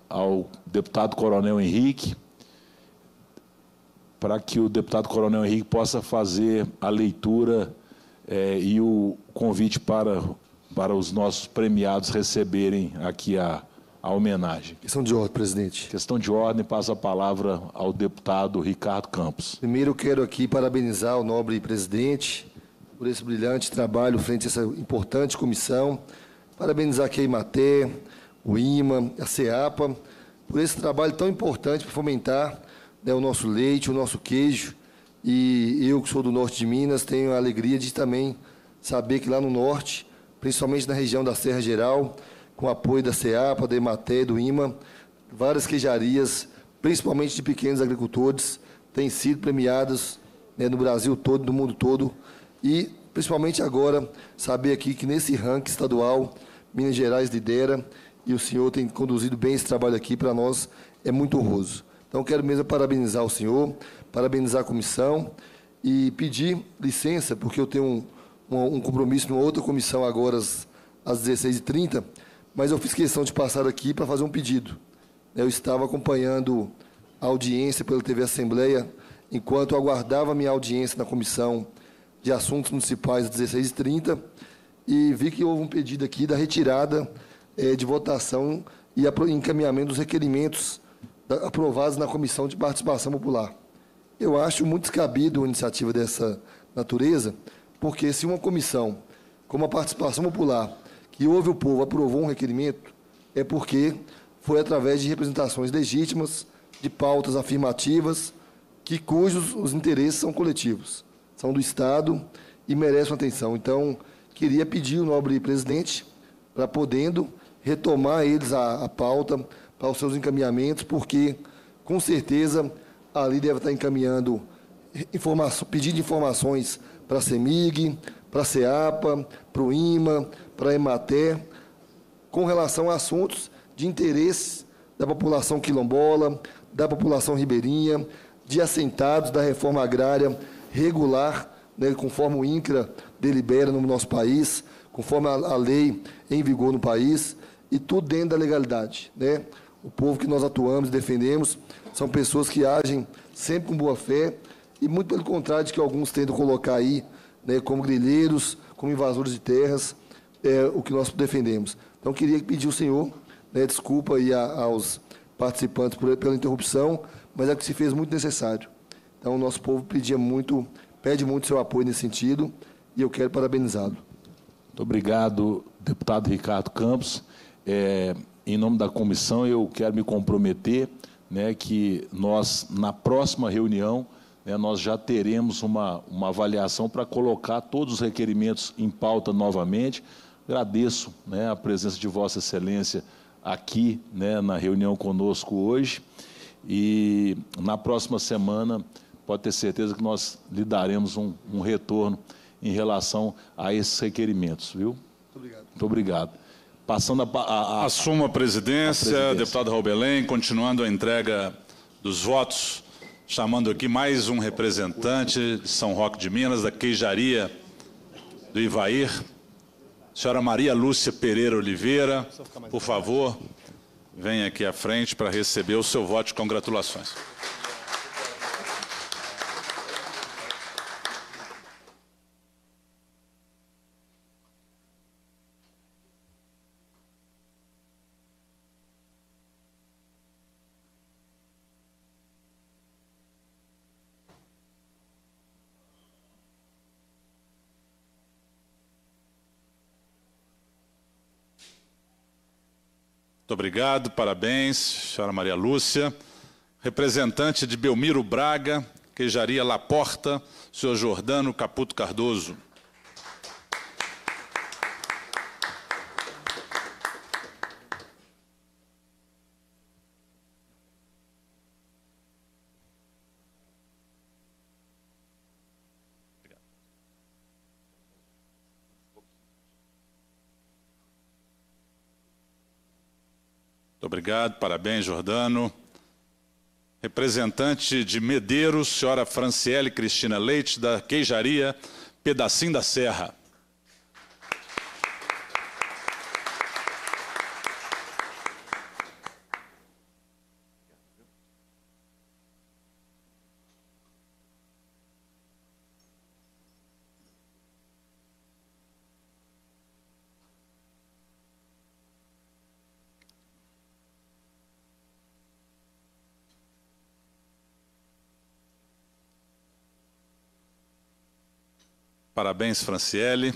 ao deputado Coronel Henrique, para que o deputado Coronel Henrique possa fazer a leitura eh, e o convite para, para os nossos premiados receberem aqui a, a homenagem. Questão de ordem, presidente. Questão de ordem, passa a palavra ao deputado Ricardo Campos. Primeiro, eu quero aqui parabenizar o nobre presidente por esse brilhante trabalho frente a essa importante comissão. Parabenizar aqui a IMATE, o IMA, a CEAPA, por esse trabalho tão importante para fomentar né, o nosso leite, o nosso queijo. E eu, que sou do norte de Minas, tenho a alegria de também saber que lá no norte, principalmente na região da Serra Geral, com apoio da CEAPA, da EMATE, do IMA, várias queijarias, principalmente de pequenos agricultores, têm sido premiadas né, no Brasil todo, no mundo todo. E, principalmente agora, saber aqui que nesse ranking estadual Minas Gerais lidera e o senhor tem conduzido bem esse trabalho aqui, para nós é muito honroso. Então, quero mesmo parabenizar o senhor, parabenizar a comissão e pedir licença, porque eu tenho um, um, compromisso numa outra comissão agora às, às 16h30, mas eu fiz questão de passar aqui para fazer um pedido. Eu estava acompanhando a audiência pela TV Assembleia, enquanto aguardava minha audiência na Comissão de Assuntos Municipais às 16h30, e vi que houve um pedido aqui da retirada é, de votação e encaminhamento dos requerimentos da, aprovados na Comissão de Participação Popular. Eu acho muito descabido uma iniciativa dessa natureza, porque se uma comissão, como a Participação Popular, que houve o povo, aprovou um requerimento, é porque foi através de representações legítimas, de pautas afirmativas, que cujos os interesses são coletivos, são do Estado e merecem atenção. Então, queria pedir o nobre presidente para podendo retomar eles a, a pauta para os seus encaminhamentos, porque com certeza ali deve estar encaminhando informação, pedindo informações para a CEMIG, para a CEAPA, para o IMA, para a EMATER, com relação a assuntos de interesse da população quilombola, da população ribeirinha, de assentados da reforma agrária regular, né, conforme o INCRA delibera no nosso país, conforme a, a lei em vigor no país, e tudo dentro da legalidade. Né? O povo que nós atuamos e defendemos são pessoas que agem sempre com boa fé e muito pelo contrário de que alguns tentam colocar aí, né, como grilheiros, como invasores de terras, é, o que nós defendemos. Então, queria pedir ao senhor né, desculpa aí a, aos participantes por, pela interrupção, mas é que se fez muito necessário. Então, o nosso povo pedia muito, pede muito seu apoio nesse sentido e eu quero parabenizá-lo. Muito obrigado, deputado Ricardo Campos. É, em nome da comissão, eu quero me comprometer né, que nós, na próxima reunião, né, nós já teremos uma, uma avaliação para colocar todos os requerimentos em pauta novamente. Agradeço né, a presença de Vossa Excelência aqui né, na reunião conosco hoje. E na próxima semana, pode ter certeza que nós lhe daremos um, um retorno em relação a esses requerimentos, viu? Muito obrigado. Muito obrigado. Passando a, a, a Assuma a presidência, a presidência. deputado Raul Belém, continuando a entrega dos votos, chamando aqui mais um representante de São Roque de Minas, da queijaria do Ivair, senhora Maria Lúcia Pereira Oliveira, por favor, venha aqui à frente para receber o seu voto de congratulações. Muito obrigado, parabéns, senhora Maria Lúcia. Representante de Belmiro Braga, Queijaria Laporta, senhor Jordano Caputo Cardoso. Obrigado, parabéns, Jordano. Representante de Medeiros, senhora Franciele Cristina Leite, da Queijaria, Pedacinho da Serra. Parabéns, Franciele.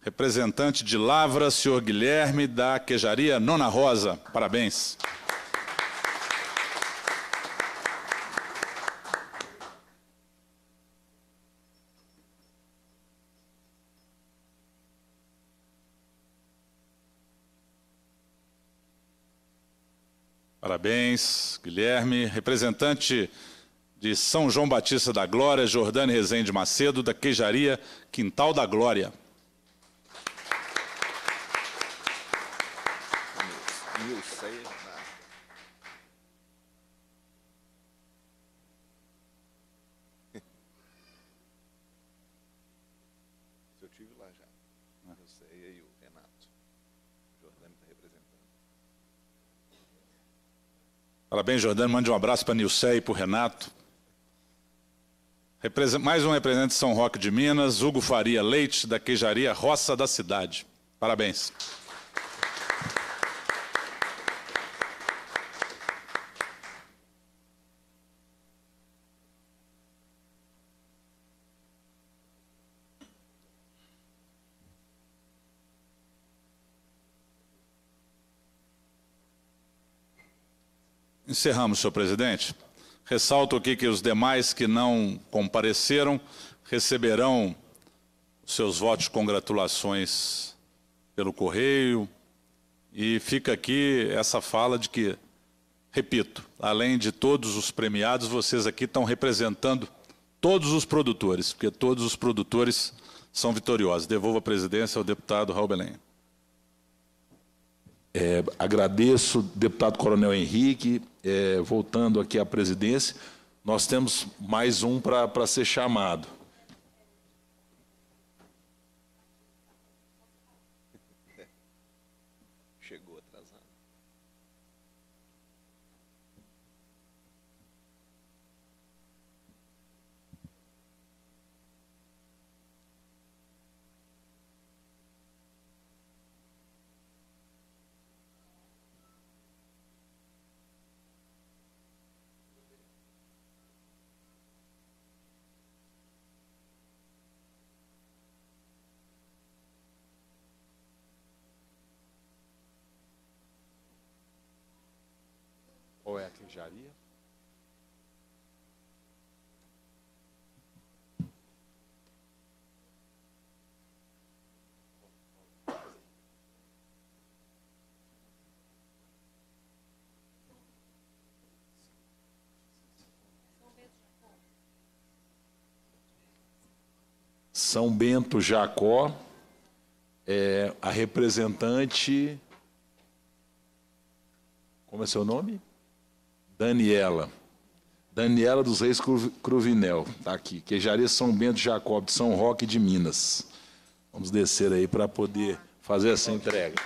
Representante de Lavra, senhor Guilherme, da Quejaria Nona Rosa. Parabéns. Parabéns, Guilherme. Representante de São João Batista da Glória, Jordane Rezende Macedo, da Queijaria Quintal da Glória. Eu tive lá já. e o Renato. Tá Parabéns, Jordano. Mande um abraço para a Nilceia e para o Renato. Mais um representante de São Roque de Minas, Hugo Faria Leite, da Queijaria Roça da Cidade. Parabéns. Encerramos, senhor presidente. Ressalto aqui que os demais que não compareceram receberão seus votos de congratulações pelo correio. E fica aqui essa fala de que, repito, além de todos os premiados, vocês aqui estão representando todos os produtores, porque todos os produtores são vitoriosos. Devolvo a presidência ao deputado Raul Belém. É, agradeço, deputado Coronel Henrique, é, voltando aqui à presidência, nós temos mais um para ser chamado. arranjaria? São Bento Jacó é a representante. Como é seu nome? Daniela. Daniela dos Reis Cruvinel, está aqui. Queijaria São Bento Jacob, de São Roque de Minas. Vamos descer aí para poder fazer essa entrega.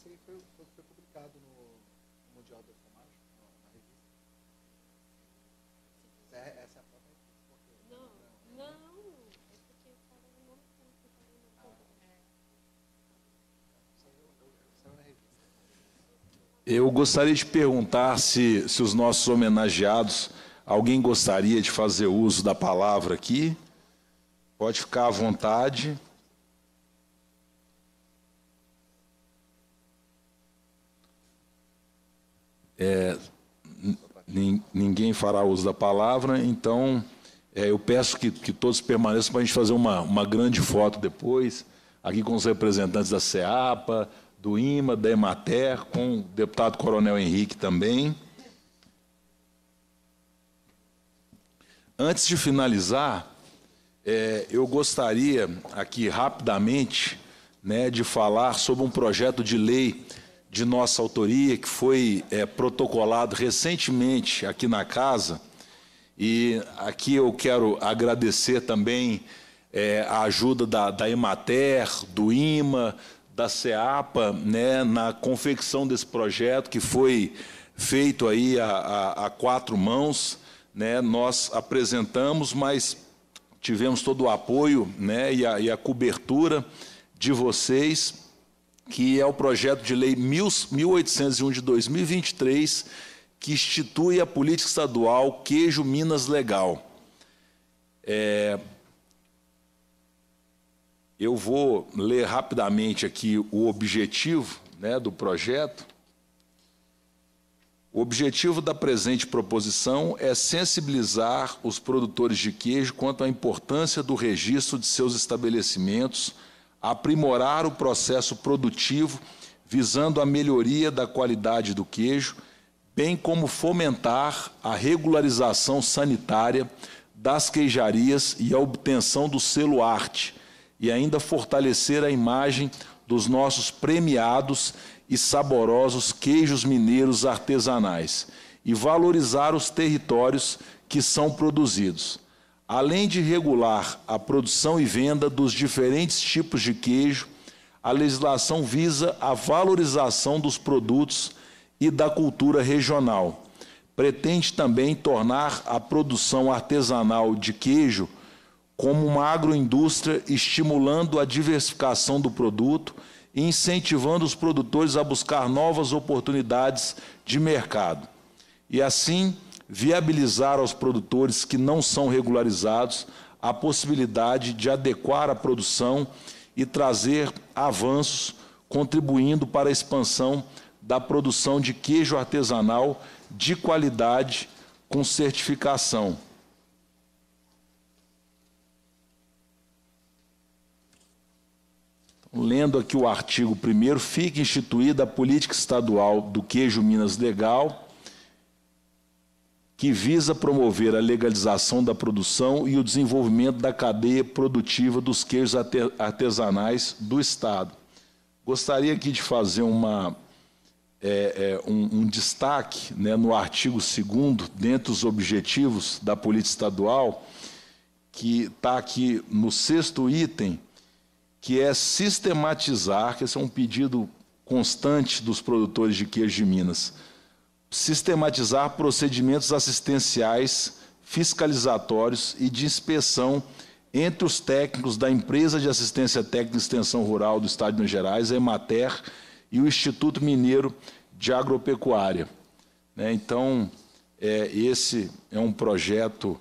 esse aí foi, foi, foi publicado no Mundial da Informática, na revista. Essa é, essa é a própria revista. Não, é não. É porque no que no na revista. Eu gostaria de perguntar se, se os nossos homenageados, alguém gostaria de fazer uso da palavra aqui? Pode ficar à vontade. é, ninguém fará uso da palavra, então é, eu peço que, que todos permaneçam para a gente fazer uma, uma grande foto depois, aqui com os representantes da CEAPA, do IMA, da EMATER, com o deputado Coronel Henrique também. Antes de finalizar, é, eu gostaria aqui rapidamente né, de falar sobre um projeto de lei de nossa autoria, que foi é, protocolado recentemente aqui na casa. E aqui eu quero agradecer também é, a ajuda da, da Emater, do IMA, da CEAPA, né, na confecção desse projeto que foi feito aí a, a, a quatro mãos. Né, nós apresentamos, mas tivemos todo o apoio né, e, a, e a cobertura de vocês que é o projeto de lei 1801 de 2023, que institui a política estadual Queijo Minas Legal. É, eu vou ler rapidamente aqui o objetivo né, do projeto. O objetivo da presente proposição é sensibilizar os produtores de queijo quanto à importância do registro de seus estabelecimentos aprimorar o processo produtivo visando a melhoria da qualidade do queijo, bem como fomentar a regularização sanitária das queijarias e a obtenção do selo arte, e ainda fortalecer a imagem dos nossos premiados e saborosos queijos mineiros artesanais e valorizar os territórios que são produzidos além de regular a produção e venda dos diferentes tipos de queijo, a legislação visa a valorização dos produtos e da cultura regional. Pretende também tornar a produção artesanal de queijo como uma agroindústria, estimulando a diversificação do produto e incentivando os produtores a buscar novas oportunidades de mercado. E assim, viabilizar aos produtores que não são regularizados a possibilidade de adequar a produção e trazer avanços, contribuindo para a expansão da produção de queijo artesanal de qualidade com certificação. Então, lendo aqui o artigo 1, fica instituída a política estadual do queijo Minas Legal que visa promover a legalização da produção e o desenvolvimento da cadeia produtiva dos queijos artesanais do Estado. Gostaria aqui de fazer uma, é, é, um, um, destaque né, no artigo 2 dentre os objetivos da política estadual, que está aqui no sexto item, que é sistematizar, que esse é um pedido constante dos produtores de queijo de Minas, sistematizar procedimentos assistenciais, fiscalizatórios e de inspeção entre os técnicos da Empresa de Assistência Técnica e Extensão Rural do Estado de Minas Gerais, a EMATER, e o Instituto Mineiro de Agropecuária. Né? Então, é, esse é um projeto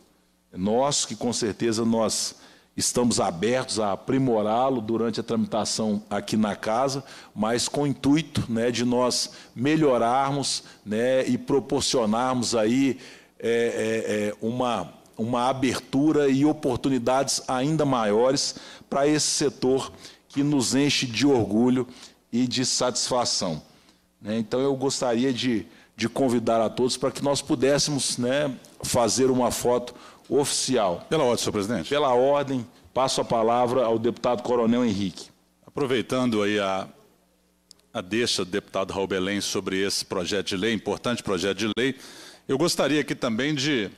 nosso que com certeza nós Estamos abertos a aprimorá-lo durante a tramitação aqui na casa, mas com o intuito né, de nós melhorarmos né, e proporcionarmos aí é, é, é uma, uma abertura e oportunidades ainda maiores para esse setor que nos enche de orgulho e de satisfação. Né. Então eu gostaria de, de convidar a todos para que nós pudéssemos né, fazer uma foto oficial. Pela ordem, senhor presidente. Pela ordem, passo a palavra ao deputado Coronel Henrique. Aproveitando aí a, a deixa do deputado Raul Belém sobre esse projeto de lei, importante projeto de lei, eu gostaria aqui também de...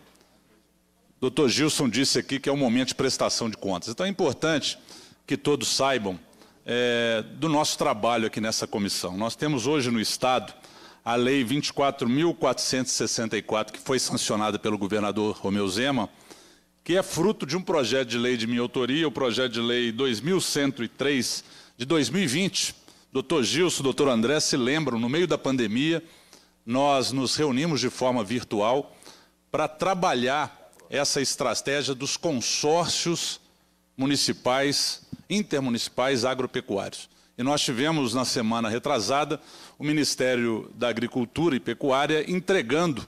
Doutor Gilson disse aqui que é um momento de prestação de contas. Então é importante que todos saibam é, do nosso trabalho aqui nessa comissão. Nós temos hoje no Estado a Lei 24.464, que foi sancionada pelo governador Romeu Zema, que é fruto de um projeto de lei de minha autoria, o projeto de lei 2103 de 2020. Doutor Gilson, doutor André, se lembram, no meio da pandemia, nós nos reunimos de forma virtual para trabalhar essa estratégia dos consórcios municipais, intermunicipais agropecuários. E nós tivemos, na semana retrasada, o Ministério da Agricultura e Pecuária entregando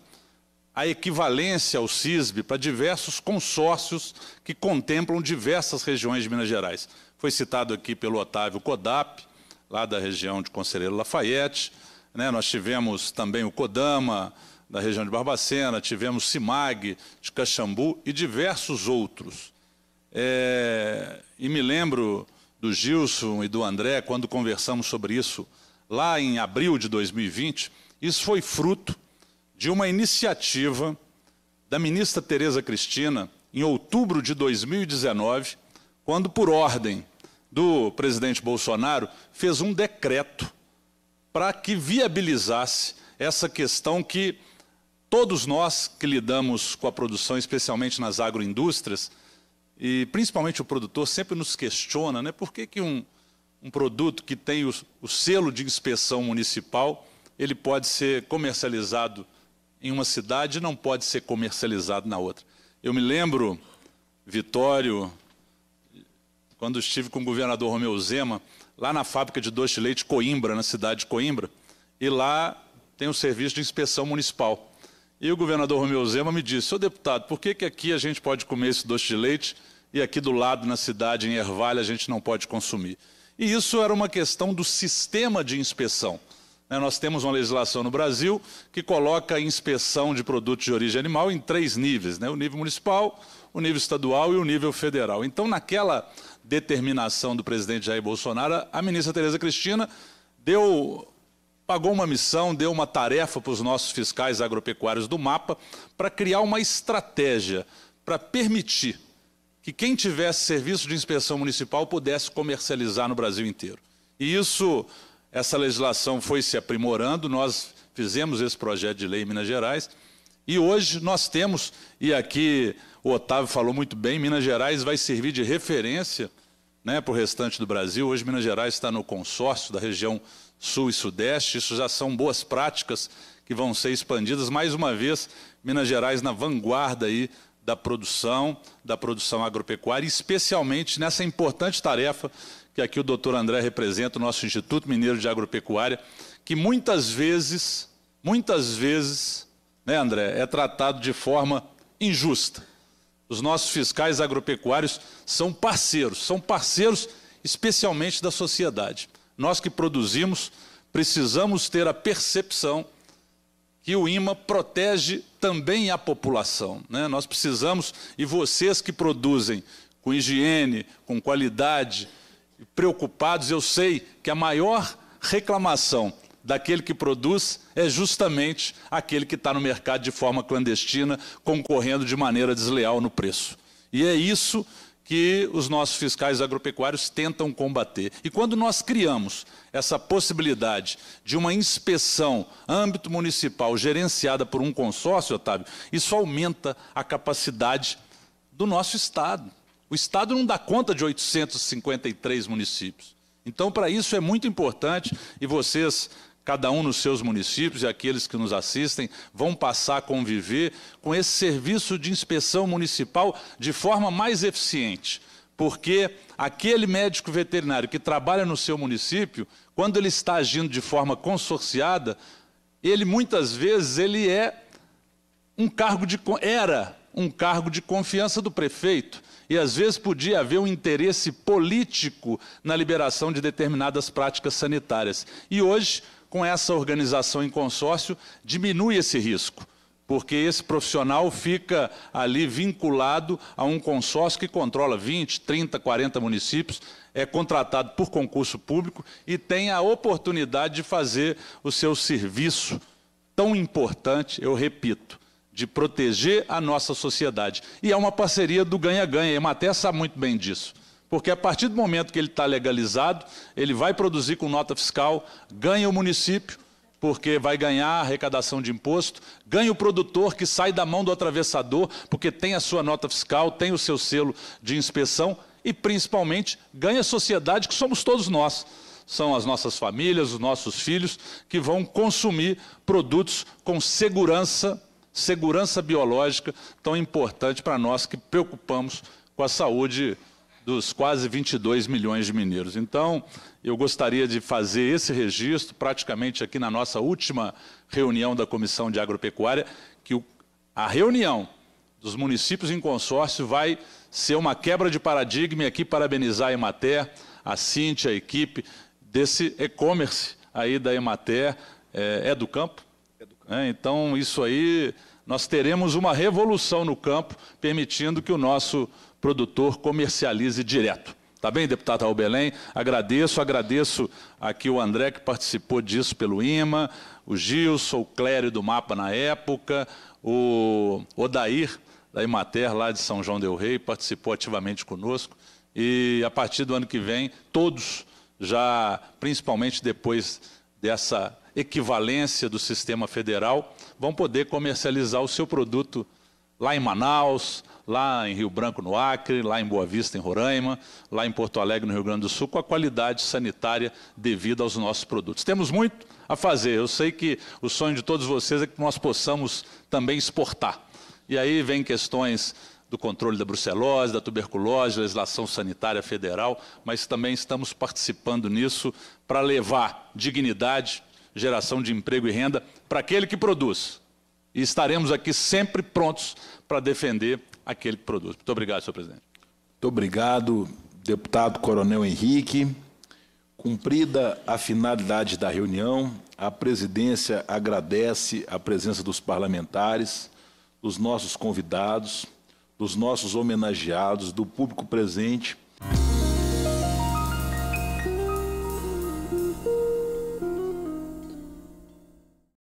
a equivalência ao CISB para diversos consórcios que contemplam diversas regiões de Minas Gerais. Foi citado aqui pelo Otávio Codap, lá da região de Conselheiro Lafayette. Né? Nós tivemos também o Codama, da região de Barbacena, tivemos CIMAG, de Caxambu e diversos outros. É... E me lembro do Gilson e do André, quando conversamos sobre isso lá em abril de 2020, isso foi fruto de uma iniciativa da ministra Tereza Cristina em outubro de 2019, quando, por ordem do presidente Bolsonaro, fez um decreto para que viabilizasse essa questão que todos nós que lidamos com a produção, especialmente nas agroindústrias, e principalmente o produtor, sempre nos questiona, né, por que, que um, um produto que tem o, o selo de inspeção municipal, ele pode ser comercializado em uma cidade e não pode ser comercializado na outra. Eu me lembro, Vitório, quando estive com o governador Romeu Zema, lá na fábrica de doce de leite Coimbra, na cidade de Coimbra, e lá tem o serviço de inspeção municipal. E o governador Romeu Zema me disse, seu deputado, por que, que aqui a gente pode comer esse doce de leite e aqui do lado, na cidade, em Ervalha, a gente não pode consumir? E isso era uma questão do sistema de inspeção. Né? Nós temos uma legislação no Brasil que coloca a inspeção de produtos de origem animal em três níveis: né? o nível municipal, o nível estadual e o nível federal. Então, naquela determinação do presidente Jair Bolsonaro, a ministra Tereza Cristina deu, pagou uma missão, deu uma tarefa para os nossos fiscais agropecuários do mapa para criar uma estratégia para permitir que quem tivesse serviço de inspeção municipal pudesse comercializar no Brasil inteiro. E isso, essa legislação foi se aprimorando, nós fizemos esse projeto de lei em Minas Gerais, e hoje nós temos, e aqui o Otávio falou muito bem, Minas Gerais vai servir de referência né, para o restante do Brasil. Hoje Minas Gerais está no consórcio da região sul e sudeste, isso já são boas práticas que vão ser expandidas. Mais uma vez, Minas Gerais na vanguarda aí da produção, da produção agropecuária, especialmente nessa importante tarefa que aqui o doutor André representa, o nosso Instituto Mineiro de Agropecuária, que muitas vezes, muitas vezes, né, André, é tratado de forma injusta. Os nossos fiscais agropecuários são parceiros, são parceiros especialmente da sociedade. Nós que produzimos, precisamos ter a percepção que o IMA protege também a população. Né? Nós precisamos, e vocês que produzem com higiene, com qualidade, preocupados, eu sei que a maior reclamação daquele que produz é justamente aquele que está no mercado de forma clandestina, concorrendo de maneira desleal no preço. E é isso que os nossos fiscais agropecuários tentam combater. E quando nós criamos essa possibilidade de uma inspeção âmbito municipal gerenciada por um consórcio, Otávio, isso aumenta a capacidade do nosso Estado. O Estado não dá conta de 853 municípios. Então, para isso é muito importante, e vocês, cada um nos seus municípios e aqueles que nos assistem vão passar a conviver com esse serviço de inspeção municipal de forma mais eficiente. Porque aquele médico veterinário que trabalha no seu município, quando ele está agindo de forma consorciada, ele muitas vezes ele é um cargo de era um cargo de confiança do prefeito e às vezes podia haver um interesse político na liberação de determinadas práticas sanitárias. E hoje com essa organização em consórcio, diminui esse risco, porque esse profissional fica ali vinculado a um consórcio que controla 20, 30, 40 municípios, é contratado por concurso público e tem a oportunidade de fazer o seu serviço tão importante, eu repito, de proteger a nossa sociedade. E é uma parceria do ganha-ganha, a Emater sabe muito bem disso. Porque a partir do momento que ele está legalizado, ele vai produzir com nota fiscal, ganha o município, porque vai ganhar a arrecadação de imposto, ganha o produtor que sai da mão do atravessador, porque tem a sua nota fiscal, tem o seu selo de inspeção e, principalmente, ganha a sociedade, que somos todos nós. São as nossas famílias, os nossos filhos, que vão consumir produtos com segurança, segurança biológica, tão importante para nós que preocupamos com a saúde dos quase 22 milhões de mineiros. Então, eu gostaria de fazer esse registro, praticamente aqui na nossa última reunião da Comissão de Agropecuária, que a reunião dos municípios em consórcio vai ser uma quebra de paradigma e aqui parabenizar a Emater, a Cintia, a equipe desse e-commerce aí da Emater, é, é do campo. É né? do campo. É, então, isso aí, nós teremos uma revolução no campo, permitindo que o nosso produtor comercialize direto. Tá bem, deputada Raul Belém? Agradeço, agradeço aqui o André que participou disso pelo IMA, o Gilson, o Clério do Mapa na época, o Odair da Imater lá de São João del Rei participou ativamente conosco e a partir do ano que vem todos já, principalmente depois dessa equivalência do sistema federal, vão poder comercializar o seu produto lá em Manaus, lá em Rio Branco, no Acre, lá em Boa Vista, em Roraima, lá em Porto Alegre, no Rio Grande do Sul, com a qualidade sanitária devida aos nossos produtos. Temos muito a fazer. Eu sei que o sonho de todos vocês é que nós possamos também exportar. E aí vem questões do controle da brucelose, da tuberculose, legislação sanitária federal, mas também estamos participando nisso para levar dignidade, geração de emprego e renda para aquele que produz. E estaremos aqui sempre prontos para defender aquele que produz. Muito obrigado, senhor presidente. Muito obrigado, deputado Coronel Henrique. Cumprida a finalidade da reunião, a presidência agradece a presença dos parlamentares, dos nossos convidados, dos nossos homenageados, do público presente.